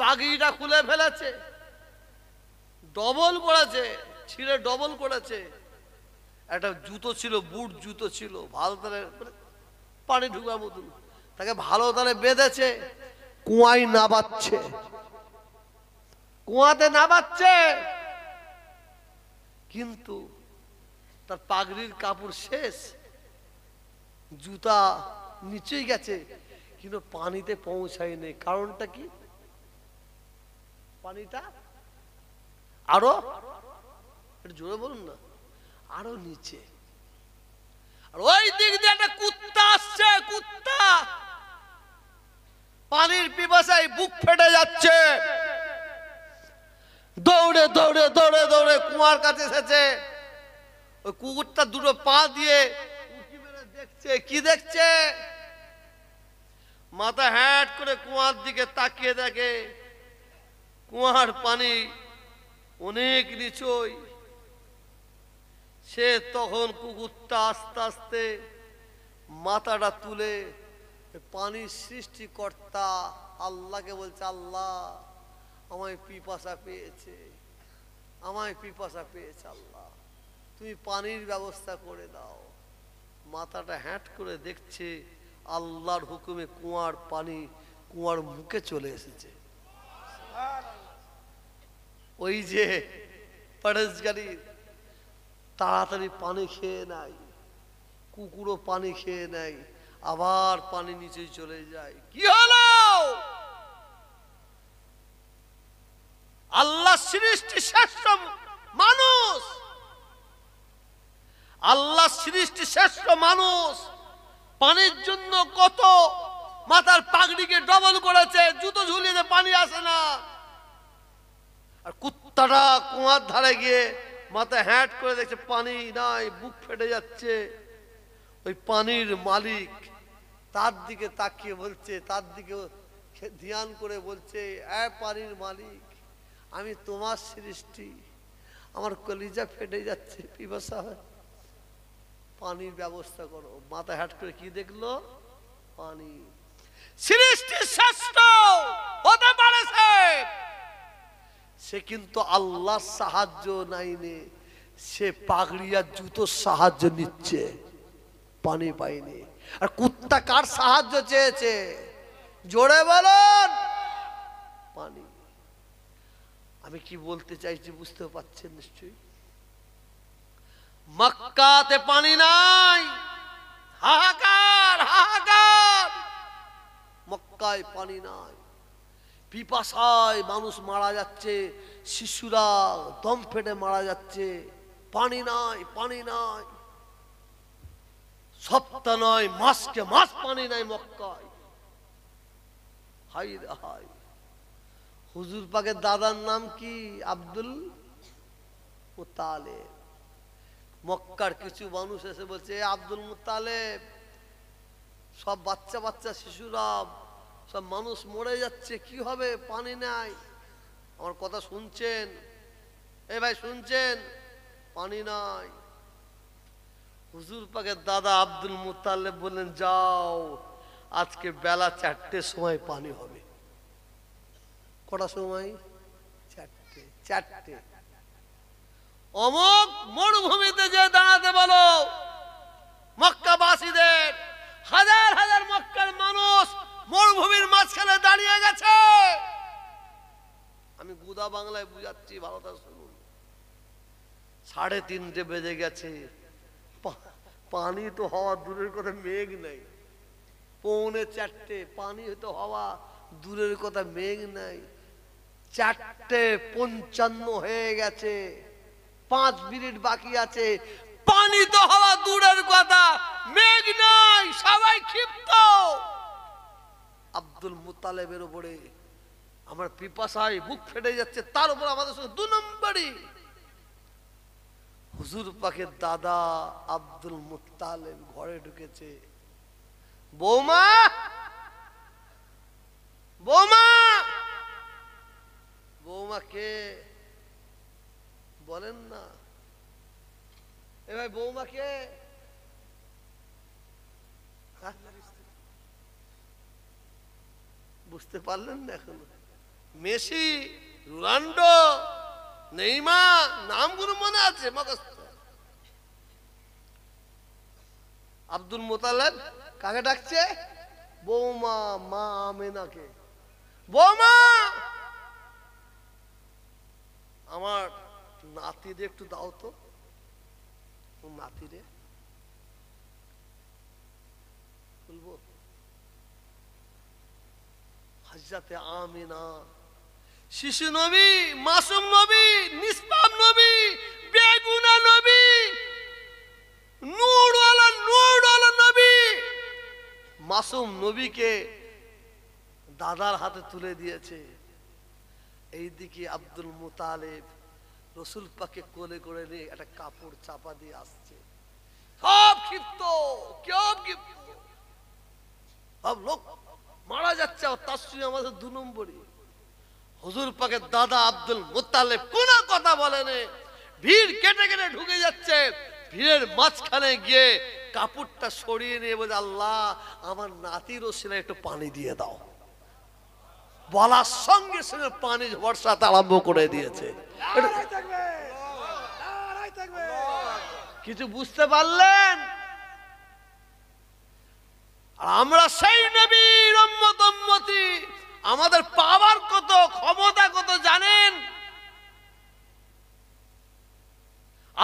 পাগড়িটা খুলে ফেলেছে ডবল করেছে ছিঁড়ে ডবল করেছে একটা জুতো ছিল বুট জুতো ছিল ভালো তাহলে পানি ঢুকাবো তুমি তাকে ভালো তাহলে বেঁধেছে কুয়ায় নাবাচ্ছে কুয়াতে নাবাচ্ছে কিন্তু তার পাগড়ির কাপড় শেষ জুতা নিচেই গেছে কিন্তু পানিতে পৌঁছায় নেই কারণটা কি পানিটা আরো জোরে বলুন না আরো নিচে ওই দিক দিয়ে একটা কুত্তা আসছে কুত্তা পানির পিপাসায় বুক ফেটে যাচ্ছে দৌড়ে দৌড়ে দৌড়ে দৌড়ে কুয়ার কাছে এসেছে ওই কুকুরটা দুটো পা দিয়ে দেখছে কি দেখছে মাথা হ্যাট করে কুয়ার দিকে তাকিয়ে দেখে কুয়ার পানি অনেক নিচই সে তখন কুকুরটা আস্তে আস্তে মাথাটা তুলে পানির সৃষ্টিকর্তা আল্লাহকে বলছে আল্লাহ আমায় পিপাসা পেয়েছে আমায় পিপাসা পেয়েছে আল্লাহ তুমি পানির ব্যবস্থা করে দাও মাথাটা হ্যাট করে দেখছে আল্লাহর হুকুমে কুয়ার পানি কুয়ার মুখে চলে এসেছে ওই যে গাড়ি তাড়াতাড়ি পানি খেয়ে নেয় কুকুরও পানি খেয়ে নেয় আবার পানি নিচে চলে যায় কি হলো আল্লাহ সৃষ্টি শ্রেষ্ঠ মানুষ আল্লাহ সৃষ্টি শ্রেষ্ঠ মানুষ পানির জন্য কত মাথার পাগড়িকে ডবল করেছে জুতো ঝুলিয়ে পানি আসে না আর কুত্তাটা কুয়ার ধারে গিয়ে মাথা হ্যাট করে দেখছে পানি নাই বুক ফেটে যাচ্ছে ওই পানির মালিক তার দিকে তাকিয়ে বলছে তার দিকে ধ্যান করে বলছে এ পানির মালিক আমি তোমার সৃষ্টি আমার কলিজা ফেটে যাচ্ছে পিপাসা পানির ব্যবস্থা করো মাথা হ্যাট করে কি দেখলো পানি সৃষ্টি শ্রেষ্ঠ হতে পারে সে কিন্তু আল্লাহ সাহায্য নাইনে সে পাগড়িয়া জুতোর সাহায্য নিচ্ছে পানি পাইনি আর কুত্তা কার সাহায্য চেয়েছে জোরে বলুন পানি আমি কি বলতে চাইছি বুঝতে পারছেন নিশ্চয়ই মক্কাতে পানি নাই হাহাকার হাহাকার মক্কায় পানি নাই পিপাসায় মানুষ মারা যাচ্ছে শিশুরা দম ফেটে মারা যাচ্ছে পানি নাই পানি নাই সপ্তাহ নয় মাসকে মাস পানি নাই মক্কায় হুজুর পাকে দাদার নাম কি আব্দুল মুতালেব মক্কার কিছু মানুষ এসে বলছে আব্দুল মুতালে সব বাচ্চা বাচ্চা শিশুরা সব মানুষ মরে যাচ্ছে কি হবে পানি নাই আমার কথা শুনছেন এ ভাই শুনছেন পানি নাই হুজুর পাকে দাদা আব্দুল মুতালেব বললেন যাও আজকে বেলা চারটের সময় পানি হবে কটা সময় চারটে চারটে অমুক মরুভূমিতে যে দাঁড়াতে বলো মক্কাবাসীদের হাজার হাজার মক্কার মানুষ মরুভূমির মাঝখানে দাঁড়িয়ে গেছে আমি গুদা বাংলায় বুঝাচ্ছি ভালোটা শুনুন সাড়ে তিনটে বেজে গেছে পানি তো হওয়া দূরের কথা মেঘ নেই পৌনে চারটে পানি তো হওয়া দূরের কথা মেঘ নাই চারটে পঞ্চান্ন হয়ে গেছে পাঁচ মিনিট বাকি আছে পানি তো হওয়া দূরের কথা মেঘ নাই সবাই ক্ষিপ্ত আব্দুল মুতালেবের উপরে আমার পিপাসায় বুক ফেটে যাচ্ছে তার উপর আমাদের সঙ্গে দু নম্বরই হুজুর পাখের দাদা আব্দুল মুতালেব ঘরে ঢুকেছে বৌমা বৌমা বৌমা কে বলেন না এ ভাই বৌমা কে হ্যাঁ? বুঝতে পারলেন না এখন মেসি রোনাল্ডো নেইমা নামগুলো মনে আছে আব্দুল মোতালেব কাকে ডাকছে বৌমা মা আমেনাকে বৌমা আমার নাতিরে একটু দাও তো নাতিরে বলবো হাজরাতে আমিনা শিশু নবী মাসুম নবী নিষ্পাপ নবী বেগুনা নবী নূরওয়ালা নূরওয়ালা নবী মাসুম নবীকে দাদার হাতে তুলে দিয়েছে এইদিকে আব্দুল মুতালেব রসুল পাকে কোলে করে নিয়ে একটা কাপড় চাপা দিয়ে আসছে সব ক্ষিপ্ত কেউ ক্ষিপ্ত সব লোক মারা যাচ্ছে তার সঙ্গে আমাদের দু নম্বরই হজুর পাকে দাদা আব্দুল মোতালে কোনো কথা বলেনি ভিড় কেটে কেটে ঢুকে যাচ্ছে ভিড়ের মাঝখানে গিয়ে কাপড়টা সরিয়ে নিয়ে বলে আল্লাহ আমার নাতির সিনে একটু পানি দিয়ে দাও বলার সঙ্গে সঙ্গে পানি বর্ষাতে আরম্ভ করে দিয়েছে কিছু বুঝতে পারলেন আমরা সেই নবীর অম্মতম্মতি আমাদের পাওয়ার কত ক্ষমতা কত জানেন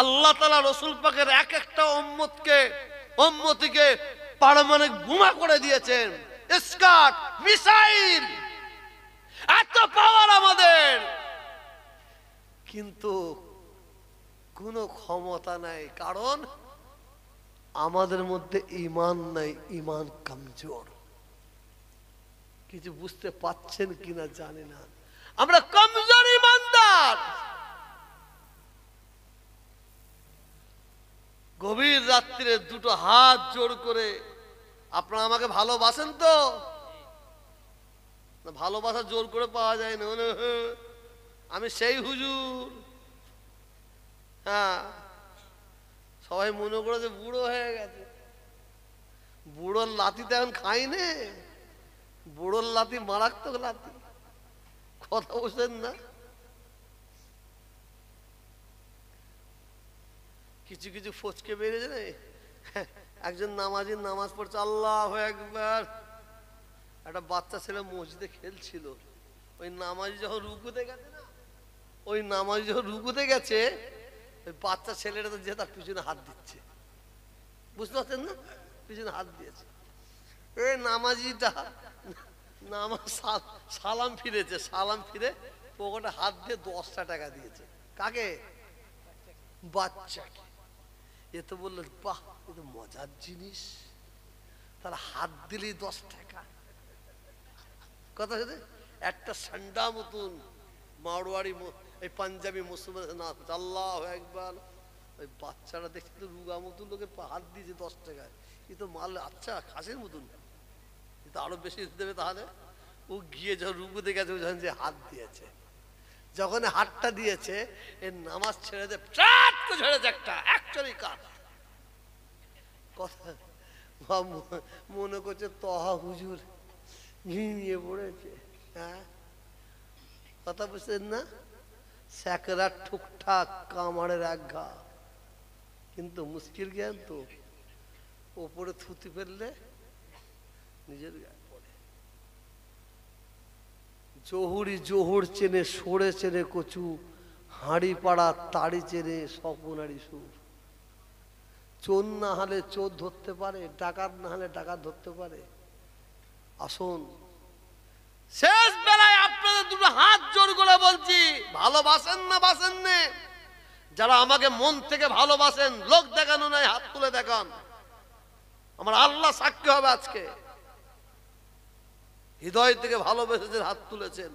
আল্লাহ তালা রসুল পাকের এক একটা অম্মতকে অম্মতিকে পারমাণবিক বোমা করে দিয়েছেন স্কাট মিসাইল এত পাওয়ার আমাদের কিন্তু কোনো ক্ষমতা নাই কারণ আমাদের মধ্যে ইমান নাই ইমান কমজোর কিছু বুঝতে পাচ্ছেন কিনা জানি না আমরা কমজোর ইমানদার গভীর রাত্রিরে দুটো হাত জোর করে আপনারা আমাকে ভালোবাসেন তো ভালোবাসা জোর করে পাওয়া যায় না আমি সেই হুজুর হ্যাঁ সবাই মনে করেছে যে বুড়ো হয়ে গেছে বুড়োর তো এখন খাই নে বুড়োর লাতি মারাত্মক লাতি কথা বলছেন না কিছু কিছু ফচকে বেড়েছে না একজন নামাজি নামাজ পড়ছে আল্লাহ একবার একটা বাচ্চা ছেলে মসজিদে খেলছিল ওই নামাজি যখন রুকুতে গেছে না ওই নামাজি যখন রুকুতে গেছে বাচ্চা ছেলেরা তো যে তার পিছনে হাত দিচ্ছে বুঝতে পারছেন না পিছনে হাত দিয়েছে এ নামাজিটা নামাজ সালাম ফিরেছে সালাম ফিরে পকেটে হাত দিয়ে দশটা টাকা দিয়েছে কাকে বাচ্চাকে এ তো বললো বাহ এ তো মজার জিনিস তার হাত দিলেই দশ টাকা কথা একটা সান্ডা মতন মারোয়ারি এই পাঞ্জাবি মুসলমান না আল্লাহ একবার ওই বাচ্চারা দেখছি তো রুগা মতন লোকে হাত দিয়েছে দশ টাকায় তো মাল আচ্ছা খাসের মতন তো আরো বেশি দেবে তাহলে ও গিয়ে যখন রুগুতে গেছে যখন যে হাত দিয়েছে যখন হাতটা দিয়েছে এর নামাজ ছেড়ে দে ট্রাট করে একটা একচুয়ালি কাজ কথা মনে করছে তহা হুজুর ঘিমিয়ে পড়েছে হ্যাঁ কথা বুঝছেন না স্যাকরা ঠুকঠাক কামারের ঘা কিন্তু মুশকিল জ্ঞান তো ওপরে থুতি ফেললে নিজের গায়ে পড়ে জহুরি জহুর চেনে সরে চেনে কচু হাঁড়ি পাড়া তাড়ি চেনে সপনারি সুর চোর না হলে চোর ধরতে পারে ডাকাত না হলে ডাকাত ধরতে পারে আসুন শেষ বেলায় আপনাদের দুটো হাত জোর ভালোবাসেন না বাসেন নে যারা আমাকে মন থেকে ভালোবাসেন লোক দেখানো নাই হাত তুলে দেখান আমার আল্লাহ সাক্ষী হবে আজকে হৃদয় থেকে ভালোবেসে হাত তুলেছেন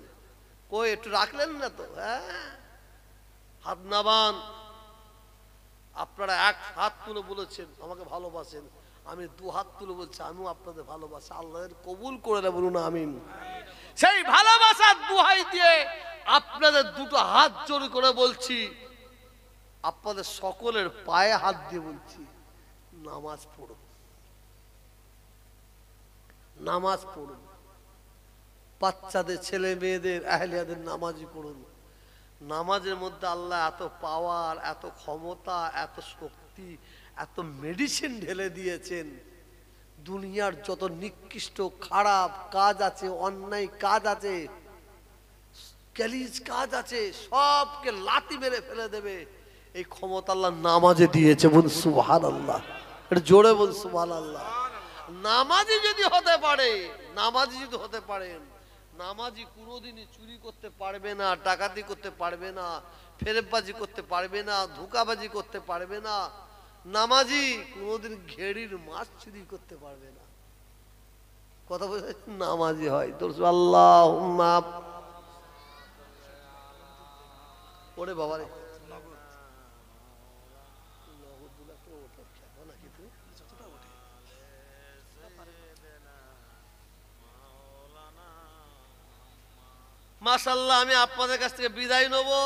কই একটু রাখলেন না তো হ্যাঁ হাত নাবান আপনারা এক হাত তুলে বলেছেন আমাকে ভালোবাসেন আমি দু হাত তুলে বলছি আমিও আপনাদের ভালোবাসি আল্লাহের কবুল করে বলুন আমিন সেই ভালোবাসার দুহাই দিয়ে আপনাদের দুটো হাত জোর করে বলছি আপনাদের সকলের পায়ে হাত দিয়ে বলছি নামাজ পড়ুন নামাজ পড়ুন বাচ্চাদের ছেলে মেয়েদের আহলিয়াদের নামাজই পড়ুন নামাজের মধ্যে আল্লাহ এত পাওয়ার এত ক্ষমতা এত শক্তি এত মেডিসিন ঢেলে দিয়েছেন দুনিয়ার যত নিকৃষ্ট খারাপ কাজ আছে অন্যায় কাজ আছে ক্যালিজ কাজ আছে সবকে লাতি মেরে ফেলে দেবে এই ক্ষমতা আল্লাহ নামাজে দিয়েছে বোন সুহান আল্লাহ এটা জোরে বোন সুহান আল্লাহ নামাজি যদি হতে পারে নামাজি যদি হতে পারেন নামাজি কোনোদিনই চুরি করতে পারবে না ডাকাতি করতে পারবে না ফেরেবাজি করতে পারবে না ধোকাবাজি করতে পারবে না নামাজি কোনোদিন ঘেড়ির মাছ চুরি করতে পারবে না কথা বলে নামাজি হয় তোর আল্লাহ ওরে বাবা রে মাসাল্লাহ আমি আপনাদের কাছ থেকে বিদায় নেবো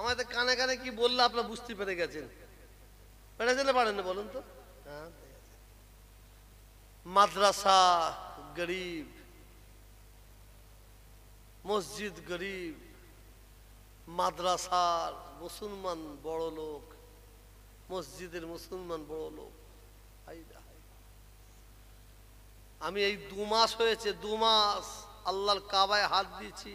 আমাদের কানে কানে কি বললে আপনার বুঝতে পেরে গেছেন পেরে দিলে পারেন বলুন তো হ্যাঁ? মাদ্রাসা গরিব মসজিদ গরিব মাদ্রাসার মুসলমান বড় লোক মসজিদের মুসলমান বড় লোক আমি এই দু মাস হয়েছে দু মাস আল্লাহর কাবায় হাত দিয়েছি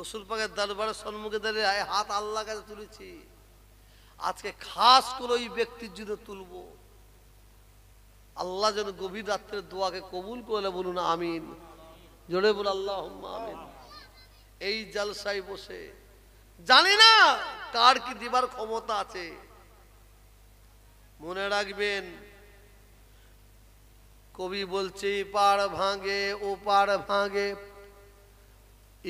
রসুল পাকের দরবারের সম্মুখে দাঁড়িয়ে হাত আল্লাহ কাছে তুলেছি আজকে খাস করে ওই ব্যক্তির জন্য তুলব আল্লাহ যেন গভীর রাত্রের দোয়াকে কবুল করলে বলুন আমিন জোরে বল আল্লাহ আমিন এই জালসায় বসে জানি না কার কি দিবার ক্ষমতা আছে মনে রাখবেন কবি বলছে পাড় ভাঙে ও পাড় ভাঙে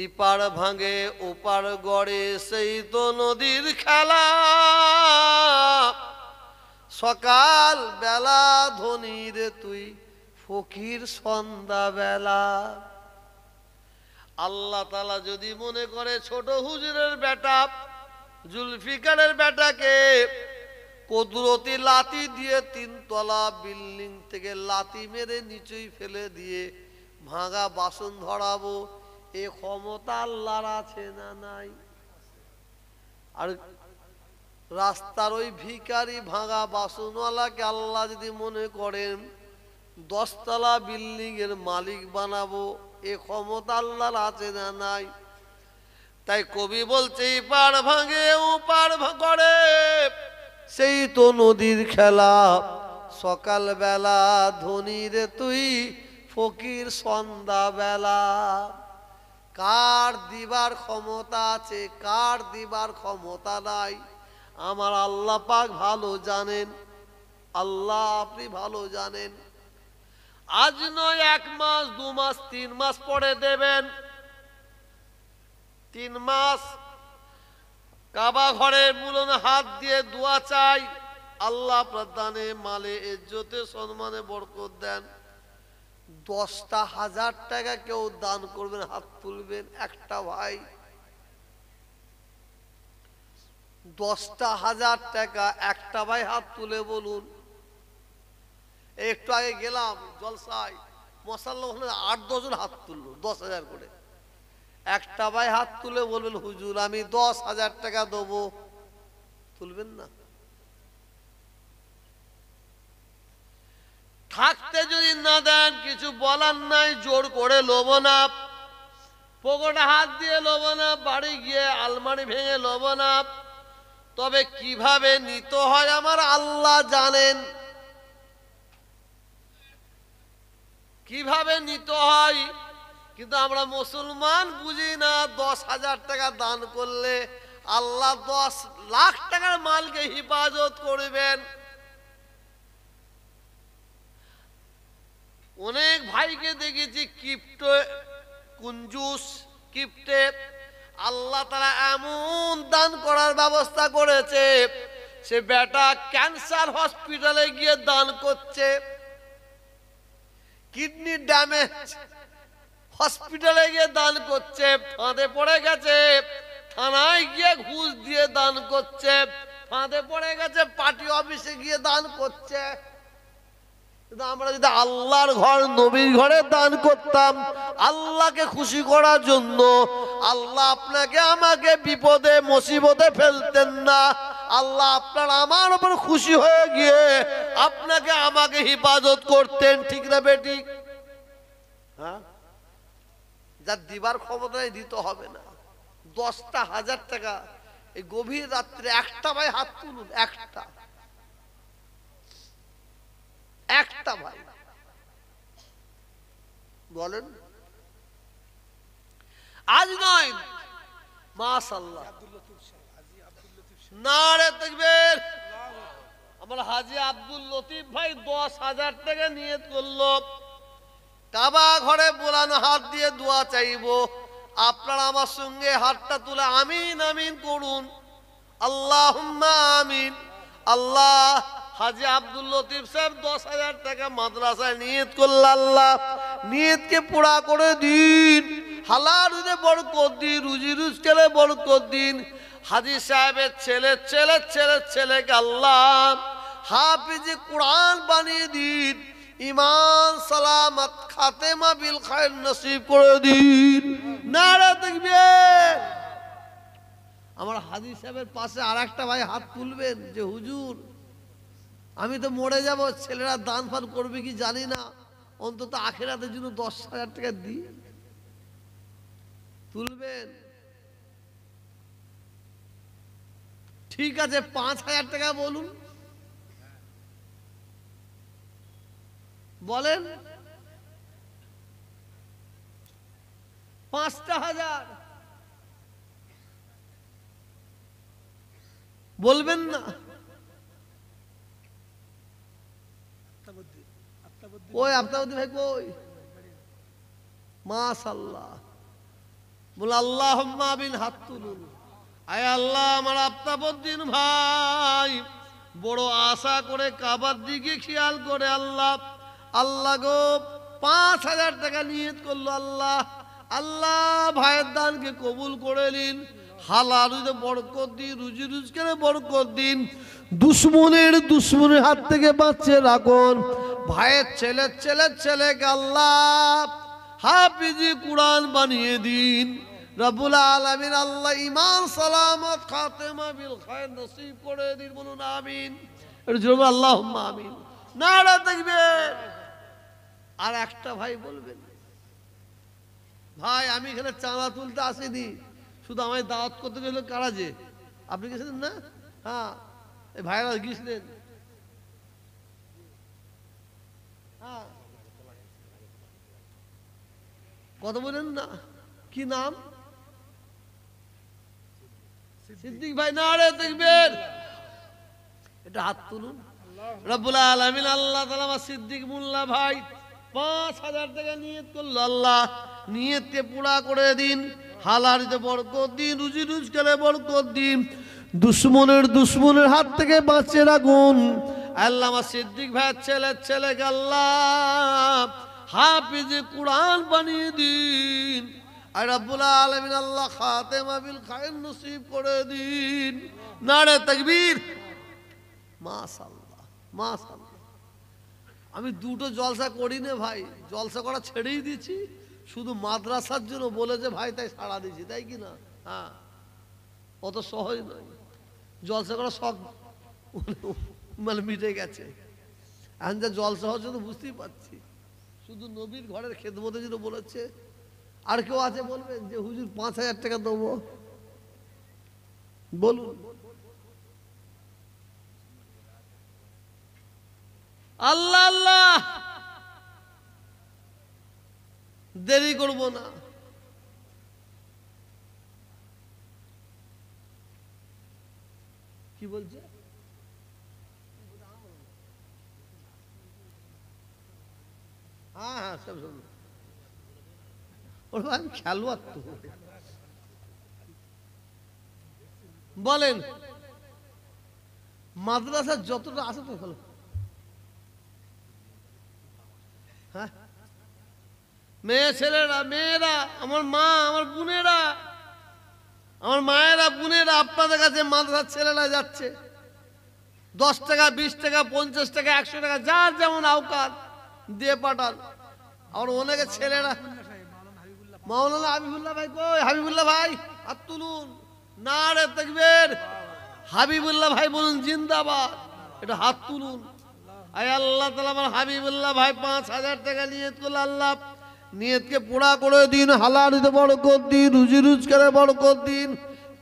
ইপার ভাঙে ওপার গড়ে সেই তো নদীর খেলা সকাল বেলা ধনির তুই ফকির বেলা আল্লাহ তালা যদি মনে করে ছোট হুজুরের বেটা জুলফিকারের বেটাকে কদরতি লাতি দিয়ে তিনতলা বিল্ডিং থেকে লাতি মেরে নিচুই ফেলে দিয়ে ভাঙা বাসন ধরাবো এ ক্ষমতা আল্লাহর আছে না নাই আর রাস্তার ওই ভিকারি ভাঙা বাসনওয়ালাকে আল্লাহ যদি মনে করেন দশতলা বিল্ডিং এর মালিক বানাবো এ ক্ষমতা আল্লাহর আছে না নাই তাই কবি বলছে পাড় ভাঙে ও পাড় করে সেই তো নদীর খেলা সকালবেলা ধনীর তুই ফকির সন্ধ্যা বেলা কার দিবার ক্ষমতা আছে কার দিবার ক্ষমতা নাই আমার আল্লাহ পাক ভালো জানেন আল্লাহ আপনি ভালো জানেন আজ নয় এক মাস দু মাস তিন মাস পরে দেবেন তিন মাস কাবা ঘরে মূলন হাত দিয়ে দোয়া চাই আল্লাহ প্রদানে মালে এজ্জতে সম্মানে বরকত দেন দশটা হাজার টাকা কেউ দান করবেন হাত তুলবেন একটা ভাই দশটা হাজার টাকা একটা ভাই হাত তুলে বলুন একটু আগে গেলাম জলসায় মশাল্লা আট দশজন হাত তুললো দশ হাজার করে একটা ভাই হাত তুলে বলবেন হুজুর আমি দশ হাজার টাকা দেবো তুলবেন না থাকতে যদি না দেন কিছু বলার নাই জোর করে লোব না পকেটে হাত দিয়ে লোব না বাড়ি গিয়ে আলমারি ভেঙে লোব না তবে কিভাবে নিত হয় আমার আল্লাহ জানেন কিভাবে নিত হয় কিন্তু আমরা মুসলমান বুঝি না দশ হাজার টাকা দান করলে আল্লাহ দশ লাখ টাকার মালকে হেফাজত করবেন অনেক ভাইকে দেখেছি কিপ্ট কুঞ্জুস কিপ্টে আল্লাহ তারা এমন দান করার ব্যবস্থা করেছে সে বেটা ক্যান্সার হসপিটালে গিয়ে দান করছে কিডনি ড্যামেজ হসপিটালে গিয়ে দান করছে ফাঁদে পড়ে গেছে থানায় গিয়ে ঘুষ দিয়ে দান করছে ফাঁদে পড়ে গেছে পার্টি অফিসে গিয়ে দান করছে আমরা যদি আল্লাহর ঘর নবীর ঘরে দান করতাম আল্লাহকে খুশি করার জন্য আল্লাহ আপনাকে আমাকে বিপদে মুসিবতে ফেলতেন না আল্লাহ আপনার আমার উপর খুশি হয়ে গিয়ে আপনাকে আমাকে হেফাজত করতেন ঠিক না বেটি হ্যাঁ যা দিবার ক্ষমতায় দিতে হবে না দশটা হাজার টাকা এই গভীর রাত্রে একটা ভাই হাত তুলুন একটা একটা ভাই বলেন আজ নয় মাশাল্লাহ না রে দেখবেন আমার হাজি আব্দুল লতিফ ভাই দশ হাজার টাকা নিয়ে করলো কাবা ঘরে বোলানো হাত দিয়ে দোয়া চাইবো আপনারা আমার সঙ্গে হাতটা তুলে আমিন আমিন করুন আল্লাহ আমিন আল্লাহ হাজি আব্দুল লতিফ সাহেব দশ হাজার টাকা মাদ্রাসায় নিয়ত করল আল্লাহ নিয়তকে পোড়া করে দিন হালা রুজে বরকত দিন রুজি রুজকেলে বরকত দিন হাজি সাহেবের ছেলে ছেলে ছেলে ছেলেকে আল্লাহ হাফিজে কোরআন বানিয়ে দিন ইমান সালামত খাতেমা বিল খায়ের নসিব করে দিন নারা দেখবে আমার হাজি সাহেবের পাশে আর ভাই হাত তুলবেন যে হুজুর আমি তো মরে যাব ছেলেরা দান ফান করবে কি জানি না অন্তত আখেরাতে জন্য দশ হাজার টাকা দিই তুলবেন ঠিক আছে পাঁচ হাজার টাকা বলুন বলেন পাঁচটা হাজার বলবেন না কই আপনার ভাই কই সাল্লাহ বলে আল্লাহ বিন হাত তুলুন আয় আল্লাহ আমার আফতাবুদ্দিন ভাই বড় আশা করে কাবার দিকে খেয়াল করে আল্লাহ আল্লাহ গো পাঁচ হাজার টাকা নিয়ত করলো আল্লাহ আল্লাহ ভাইয়ের দানকে কবুল করে নিন হালাল বরকত দিন রুজি রুজকের বরকত দিন দুশ্মনের দুশ্মনের হাত থেকে বাঁচিয়ে রাখুন ভাইয়ের ছেলের ছেলের ছেলেকে গাল্লাপ হাফিজি কুরান বানিয়ে দিন রবুল আল্লাহ ইমান সালামত খায় নসিব করে দিন বলুন আমিন আল্লাহ নাড়া আর একটা ভাই বলবেন ভাই আমি এখানে চাঁদা তুলতে আসিনি শুধু আমায় দাওয়াত করতে গেল কারা যে আপনি গেছিলেন না হ্যাঁ ভাইরাস গিয়েছিলেন হ্যাঁ কথা বলেন না কি নাম সিদ্দিক ভাই না রে দেখবেন এটা হাত তুলুন আল্লাহ সিদ্দিক মুল্লা ভাই পাঁচ হাজার টাকা নিয়ে করলো আল্লাহ নিয়তকে পুড়া করে দিন হালারিতে বরকত দিন রুজি রুজগারে বরকত দিন দুশ্মনের দুশ্মনের হাত থেকে বাঁচিয়ে রাখুন আল্লাহ সিদ্দিক ভাইয়ের ছেলের ছেলে আল্লাহ হাফিজে কুরআন বানিয়ে দিন আর রব্বুল আলমিন আল্লাহ খাতে মাবিল খায়ের নসিব করে দিন নারে তকবীর মাশাল্লাহ মাশাল্লাহ আমি দুটো জলসা করি না ভাই জলসা করা ছেড়েই দিচ্ছি শুধু মাদ্রাসার জন্য বলে যে ভাই তাই সাড়া দিয়েছি তাই কি না হ্যাঁ অত সহজ নয় জলসা করা সব মানে মিটে গেছে এখন যা জলসা হচ্ছে তো বুঝতেই পারছি শুধু নবীর ঘরের মতো যেন বলেছে আর কেউ আছে বলবেন যে হুজুর পাঁচ হাজার টাকা দেবো বলুন আল্লাহ আল্লাহ দেরি করব না কি বলছে হ্যাঁ হ্যাঁ সব খেলোয়াড় তো বলেন মাদ্রাসা যতটা আছে তো ভালো হ্যাঁ মেয়ে ছেলেরা মেয়েরা আমার মা আমার বোনেরা আমার মায়েরা বোনেরা আপনাদের কাছে মাদ্রাসার ছেলেরা যাচ্ছে দশ টাকা বিশ টাকা পঞ্চাশ টাকা একশো টাকা যার যেমন আওকাত দিয়ে পাঠান আমার অনেকে ছেলেরা মাওলানা হাবিবুল্লাহ ভাই কই হাবিবুল্লাহ ভাই হাত তুলুন না রে দেখবেন হাবিবুল্লাহ ভাই বলুন জিন্দাবাদ এটা হাত তুলুন আয় আল্লাহ তালা আমার হাবিবুল্লাহ ভাই পাঁচ হাজার টাকা নিয়ে তোলা আল্লাহ নিয়তকে পোড়া করে দিন দিতে বড় কর দিন রুজি বড় কর দিন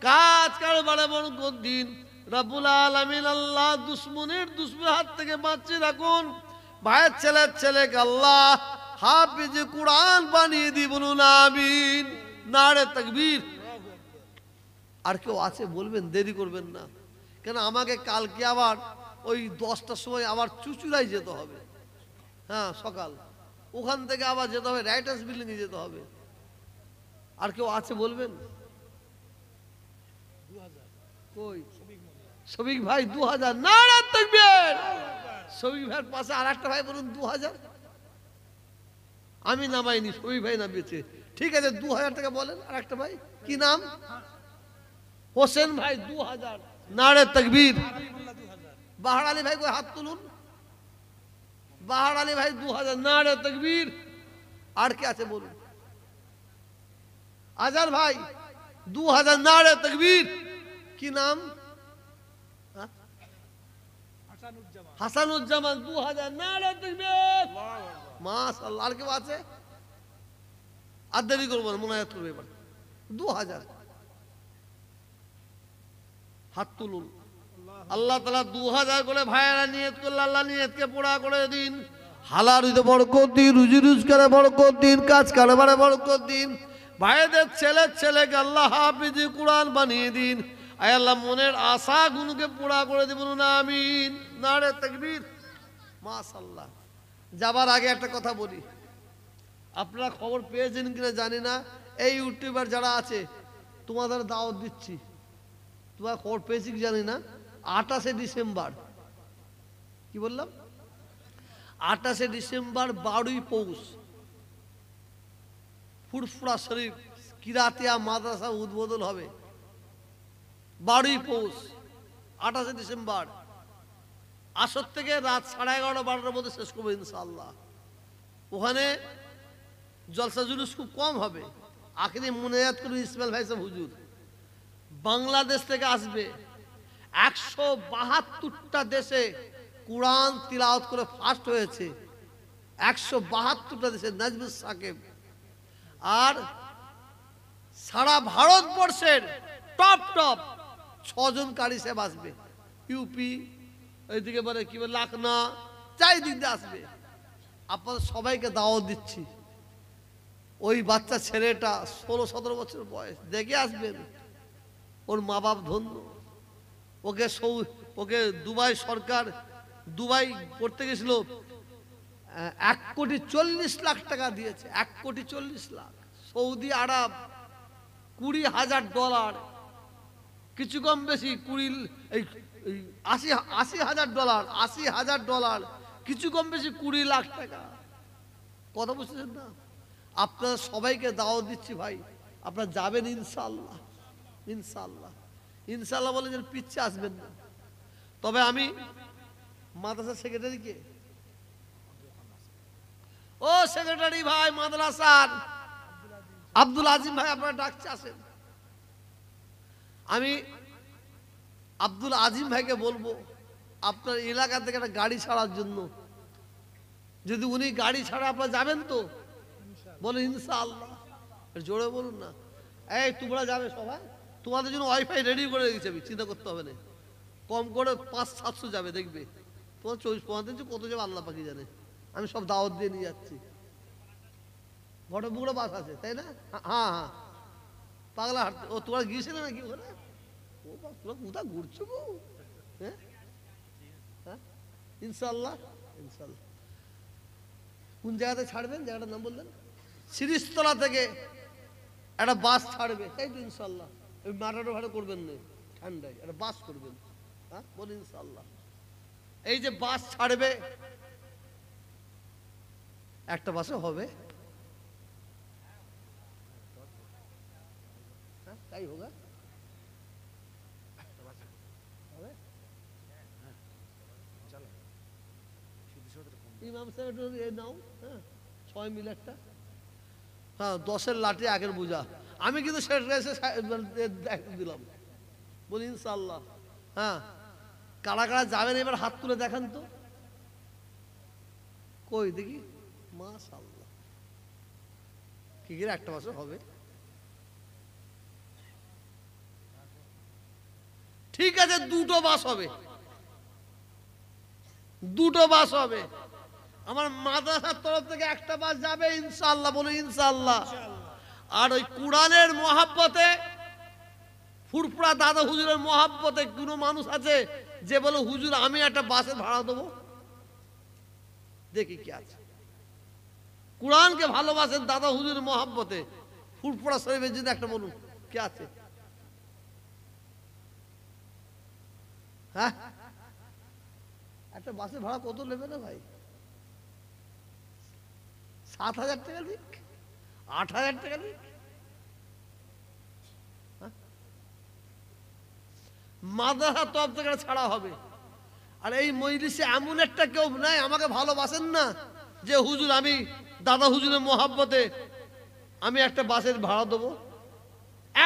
কাজ বড় কর দিন রবুল আমিন আল্লাহ দুশ্মনের দুশ্মনের হাত থেকে বাঁচিয়ে রাখুন ভাইয়ের ছেলের ছেলেকে আল্লাহ হাফিজে কোরআন বানিয়ে দিই বলুন আমিন নাড়ে তকবীর আর কেউ আছে বলবেন দেরি করবেন না কেন আমাকে কালকে আবার ওই দশটার সময় আবার চুচুড়াই যেতে হবে হ্যাঁ সকাল ওখান থেকে আবার যেতে হবে রাইটার্স বিল্ডিং যেতে হবে আর কেউ আছে বলবেন শফিক ভাই দু হাজার না থাকবেন শফিক ভাইয়ের পাশে আর একটা ভাই বলুন দু হাজার আমি নামাইনি শফিক ভাই নামিয়েছে ঠিক আছে দু হাজার টাকা বলেন আর একটা ভাই কি নাম হোসেন ভাই দু হাজার নারে তকবীর বাহার আলী ভাই হাত তুলুন বাহার আলী ভাই দু হাজার নাড়ে তকবীর আর কে আছে বলুন আজার ভাই দু হাজার নাড়ে তকবীর কি নাম হ্যাঁ? হাসানুজ্জামান দু হাজার নাড়ে তকবীর আর কেউ আছে আর দেরি করবো না মোনাজাত করবে এবার দু হাজার হাত তুলুন আল্লাহ তালা দু হাজার করে ভাইয়েরা নিয়ত করলে আল্লাহ নিয়তকে পোড়া করে দিন হালা রুজে বরকত দিন রুজি রুজগারে বরকত দিন কাজ কারবারে বরকত দিন ভাইদের ছেলের ছেলেকে আল্লাহ হাফিজ কোরআন বানিয়ে দিন আয় আল্লাহ মনের আশা গুনকে পোড়া করে দিব না আমি না রে তকবীর মাশাল্লাহ যাবার আগে একটা কথা বলি আপনারা খবর পেয়েছেন কিনা জানি না এই ইউটিউবার যারা আছে তোমাদের দাওয়াত দিচ্ছি তোমার খবর পেয়েছি কি জানি না আটাশে ডিসেম্বর কি বললাম আটাশে ডিসেম্বর বারোই পৌষ ফুরফুরা শরীফ কিরাতিয়া মাদ্রাসা উদ্বোধন হবে বারোই পৌষ আঠাশে ডিসেম্বর আসর থেকে রাত সাড়ে এগারোটা বারোটার মধ্যে শেষ করবো ইনশাল্লাহ ওখানে জলসা জুলুস খুব কম হবে আখেরি মনে করবে ইসমাইল ভাইসাব হুজুর বাংলাদেশ থেকে আসবে একশো বাহাত্তরটা দেশে কোরআন তিলাওত করে ফার্স্ট হয়েছে একশো বাহাত্তরটা দেশে নাজমুল সাকিব আর সারা ভারতবর্ষের টপ টপ ছজন কারি সে আসবে ইউপি এইদিকে বলে কি বলে লাকনা চারিদিক দিয়ে আসবে আপনার সবাইকে দাওয়াত দিচ্ছি ওই বাচ্চা ছেলেটা ষোলো সতেরো বছর বয়স দেখে আসবেন ওর মা বাপ ধন্য ওকে সৌ ওকে দুবাই সরকার দুবাই করতে গেছিল এক কোটি চল্লিশ লাখ টাকা দিয়েছে এক কোটি চল্লিশ লাখ সৌদি আরব কুড়ি হাজার ডলার কিছু কম বেশি কুড়ি এই আশি আশি হাজার ডলার আশি হাজার ডলার কিছু কম বেশি কুড়ি লাখ টাকা কথা বুঝতেছেন না আপনারা সবাইকে দাওয়া দিচ্ছি ভাই আপনারা যাবেন ইনশাল্লাহ ইনশাল্লাহ ইনশাল্লাহ বলে যে পিচ্ছে আসবেন না তবে আমি মাদ্রাসা সেক্রেটারিকে ও সেক্রেটারি ভাই মাদ্রাসার আব্দুল আজিম ভাই আপনারা ডাকছে আসেন আমি আব্দুল আজিম ভাইকে বলবো আপনার এলাকা থেকে একটা গাড়ি ছাড়ার জন্য যদি উনি গাড়ি ছাড়া আপনার যাবেন তো বলে ইনশাল্লাহ জোরে বলুন না এই তোমরা যাবে সবাই তোমাদের জন্য ওয়াইফাই রেডি করে রেখেছি আমি চিন্তা করতে হবে না কম করে পাঁচ সাতশো যাবে দেখবে তোমার চব্বিশ পঞ্চাশ কত যাবে আল্লাহ পাখি জানে আমি সব দাওয়াত দিয়ে নিয়ে যাচ্ছি ঘটকগুলো বাস আছে তাই না হ্যাঁ হ্যাঁ পাগলা হাঁটতে ও তোরা গিয়েছিলে নাকি ওখানে ও বাস তোরা কোথায় ঘুরছো গো হ্যাঁ হ্যাঁ ইনশাল্লাহ ইনশাল্লাহ কোন জায়গাতে ছাড়বেন জায়গাটার নাম বললেন সিরিজতলা থেকে একটা বাস ছাড়বে তাই তো ইনশাল্লাহ ওই মারানো ভাড়া করবেন না ঠান্ডায় একটা বাস করবেন হ্যাঁ বলেন ইনশাল্লাহ এই যে বাস ছাড়বে একটা বাসে হবে হ্যাঁ, তাই হোক হ্যাঁ।, হ্যাঁ, হ্যাঁ ছয় মিল একটা হ্যাঁ দশের লাঠি আগের বোঝা আমি কিন্তু মানে, দিলাম বলি ইনশাল্লাহ হ্যাঁ কারা কারা যাবেন এবার হাত তুলে দেখান তো কই দেখি মাশাল্লাহ কি করে একটা বছর হবে ঠিক আছে দুটো বাস হবে দুটো বাস হবে আমার মাদ্রাসার তরফ থেকে একটা বাস যাবে ইনশাল্লাহ বলে ইনশাল্লাহ আর ওই কুড়ানের মহাব্বতে ফুরফুরা দাদা হুজুরের মহাব্বতে কোনো মানুষ আছে যে বলে হুজুর আমি একটা বাসে ভাড়া দেবো দেখি কি আছে কুরআনকে ভালোবাসেন দাদা হুজুর মহাব্বতে ফুরফুরা শরীফের জন্য একটা বলুন কে আছে হ্যাঁ একটা বাসের ভাড়া কত নেবে না ভাই সাত হাজার টাকা দিক আট হাজার টাকা হ্যাঁ? মাদাহা তো আপনাকে ছাড়া হবে আর এই মজলিসে এমন একটা কেউ নাই আমাকে ভালোবাসেন না যে হুজুর আমি দাদা হুজুরের মোহাব্বতে আমি একটা বাসের ভাড়া দেবো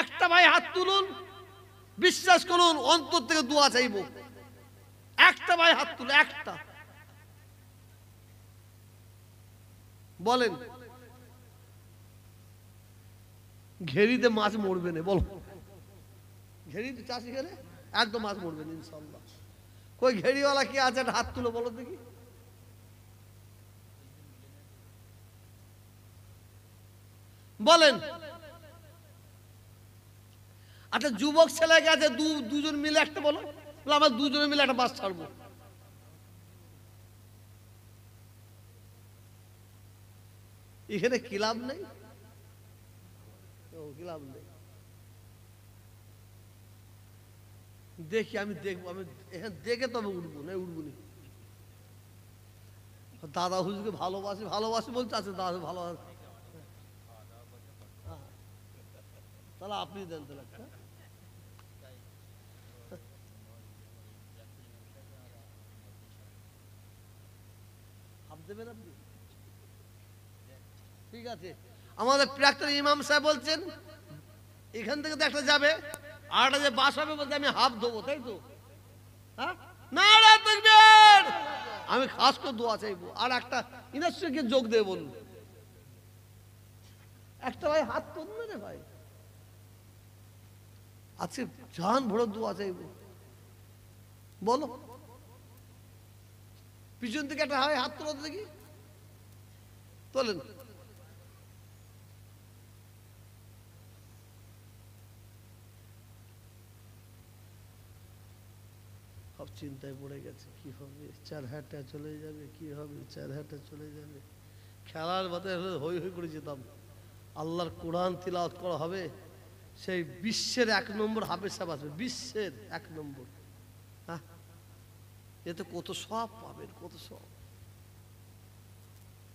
একটা ভাই হাত তুলুন বিশ্বাস করুন অন্তর থেকে দোয়া চাইব একটা ভাই হাত তুলে একটা বলেন ঘেরিতে মাছ মরবে না বলো ঘেরিতে চাষি গেলে একদম মাছ মরবে না ইনশাল্লাহ কই ঘেরিওয়ালা কি আছে হাত তুলো বলো দেখি বলেন আচ্ছা যুবক ছেলে গেছে দুজন মিলে একটা বলো আমার দুজনে মিলে একটা মাছ ছাড়বো এখানে ক্লাব নেই কি লাভ নেই দেখি আমি দেখবো আমি এখানে দেখে তবে উঠবো না উঠবো নি দাদা হুজুরকে ভালোবাসি ভালোবাসি বলতে আছে দাদা ভালোবাসি হ্যাঁ। তাহলে আপনি দেন তাহলে ঠিক আছে আমাদের প্রাক্তন ইমাম সাহেব বলছেন এখান থেকে তো একটা যাবে আর যে বাস হবে বলতে আমি হাফ ধোবো তাই তো হ্যাঁ? আমি খাস করে দোয়া চাইবো আর একটা ইন্ডাস্ট্রিকে যোগ দেবে বলুন একটা ভাই হাত তুলবে রে ভাই আজকে জান ভরো দোয়া চাইবো বলো পিছন থেকে একটা হাত তোলা দেখি তোলেন সব চিন্তায় পড়ে গেছে কি হবে চার চারহাটা চলে যাবে কি হবে চার চারহাটা চলে যাবে খেলার বাতায় হই হই করে যেতাম আল্লাহর কোরআন তিলাওয়াত করা হবে সেই বিশ্বের এক নম্বর হাফেজ সাহেব আসবে বিশ্বের এক নম্বর হ্যাঁ এতে কত সব পাবেন কত সব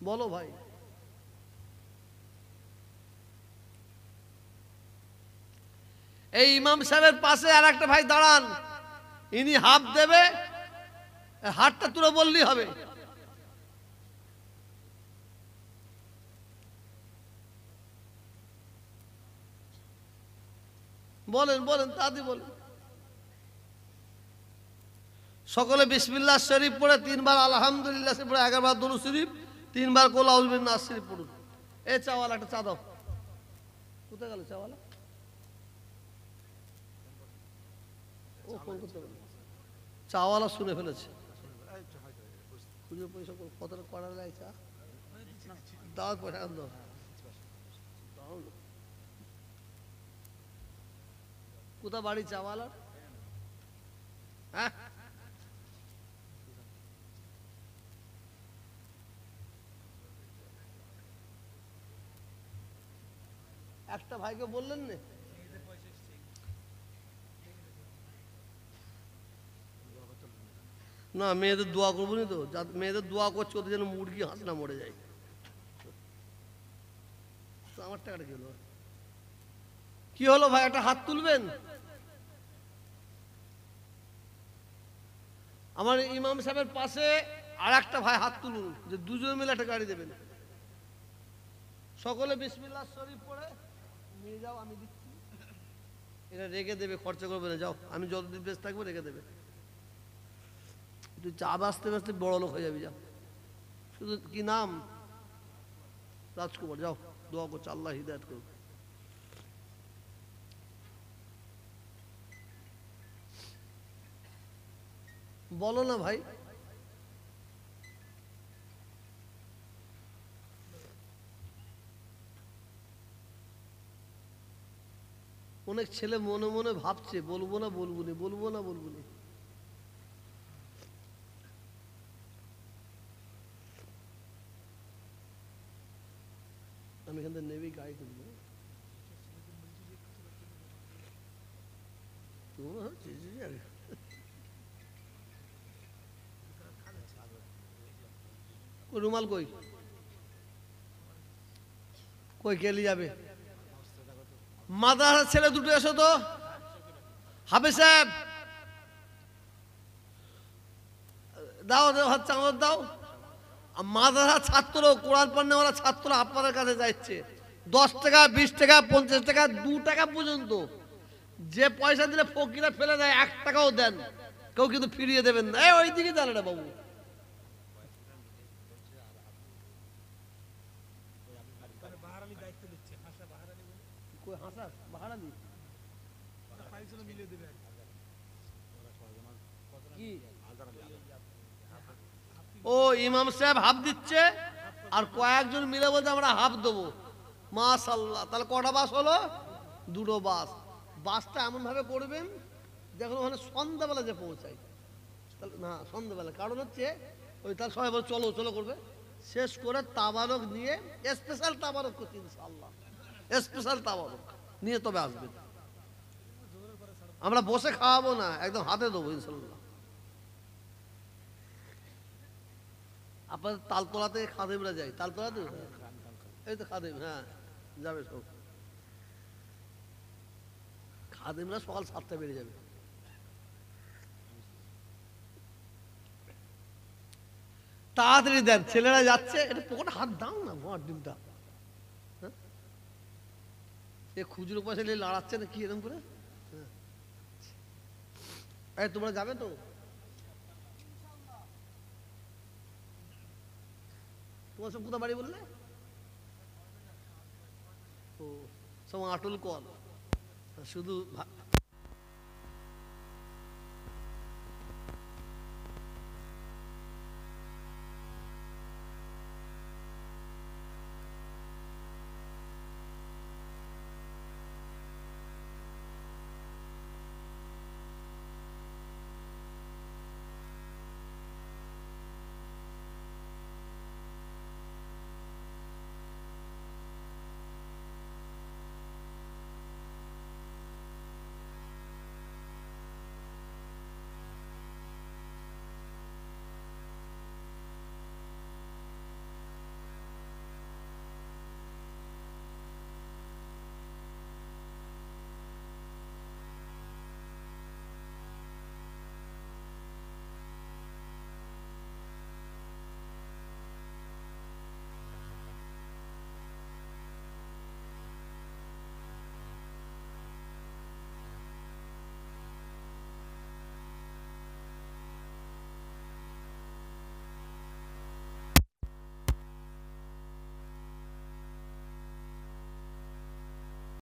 বলো ভাই এই ইমাম সাহেবের পাশে আর একটা ভাই দাঁড়ান ইনি হাফ দেবে হাতটা তুলে বললেই হবে বলেন বলেন তাদি বলেন সকলে বিসমিল্লা শরীফ পড়ে তিনবার আলহামদুলিল্লাহ শরীফ পড়ে এগারোবার দুরু শরীফ তিনবার কোলাউলবিন নাজ শরীফ পড়ুন এ চাওয়ালা একটা চা কোথায় গেল চাওয়ালা ও ফোন চাওয়ালা শুনে ফেলেছে খুঁজে পয়সা কত করা যায় চা দাও পয়সা দাও কোথা বাড়ি চাওয়ালার হ্যাঁ? একটা ভাইকে বললেন না না মেয়েদের দোয়া করবো নি তো মেয়েদের দোয়া করছে ওদের যেন মুরগি হাঁস না মরে যায় আমার টাকাটা কি হলো কি হলো ভাই একটা হাত তুলবেন আমার ইমাম সাহেবের পাশে আর একটা ভাই হাত তুলুন যে দুজন মিলে একটা গাড়ি দেবেন সকলে বিসমিল্লা শরীফ পড়ে নিয়ে যাও আমি দিচ্ছি এটা রেখে দেবে খরচা করবে না যাও আমি যতদিন বেশ থাকবো রেখে দেবে তুই চা বাঁচতে বাঁচতে বড় লোক হয়ে যাবি যা শুধু কি নাম রাজকুমার যাও দোয়া করছো আল্লাহ হৃদায়ত করুক বলো না ভাই অনেক ছেলে মনে মনে ভাবছে বলবো না বলবো না বলবো না বলবো না আমি এখান থেকে নেবেই গাই তুলবো রুমাল কই কই কেলি যাবে মাদার ছেলে দুটো এসো তো হাবে সাহেব দাও দাও হাত চামচ দাও মাদারা ছাত্র কোরআন ওরা ছাত্র আপনাদের কাছে যাচ্ছে দশ টাকা বিশ টাকা পঞ্চাশ টাকা দু টাকা পর্যন্ত যে পয়সা দিলে ফকিরা ফেলে দেয় এক টাকাও দেন কেউ কিন্তু ফিরিয়ে দেবেন না ওই দিকে জানে না বাবু ও ইমাম সাহেব হাফ দিচ্ছে আর কয়েকজন মিলে বলতে আমরা হাফ দেবো মাশাল্লাহ তাহলে কটা বাস হলো দুটো বাস বাসটা এমনভাবে করবেন দেখুন ওখানে সন্ধ্যাবেলা যে পৌঁছায় তাহলে না সন্ধ্যাবেলা কারণ হচ্ছে ওই তাহলে সবাই বলে চলো চলো করবে শেষ করে তাবারক নিয়ে স্পেশাল তাবারক করছি ইনশাল্লাহ স্পেশাল তাবারক নিয়ে তবে আসবে আমরা বসে খাওয়াবো না একদম হাতে দেবো ইনশাল্লাহ আপনার তালতলাতে খাদেমরা যায় তালতলা তো এই তো খাদেম হ্যাঁ যাবে সব খাদেমরা সকাল সাতটা বেড়ে যাবে তাড়াতাড়ি দেন ছেলেরা যাচ্ছে এটা পকেট হাত দাও না ঘর ডিমটা হ্যাঁ? এ খুচরো পয়সা নিয়ে লাড়াচ্ছে না কি এরকম করে হ্যাঁ। তোমরা যাবে তো তোমার সব কোথা বাড়ি বললে ও সব আটল কল শুধু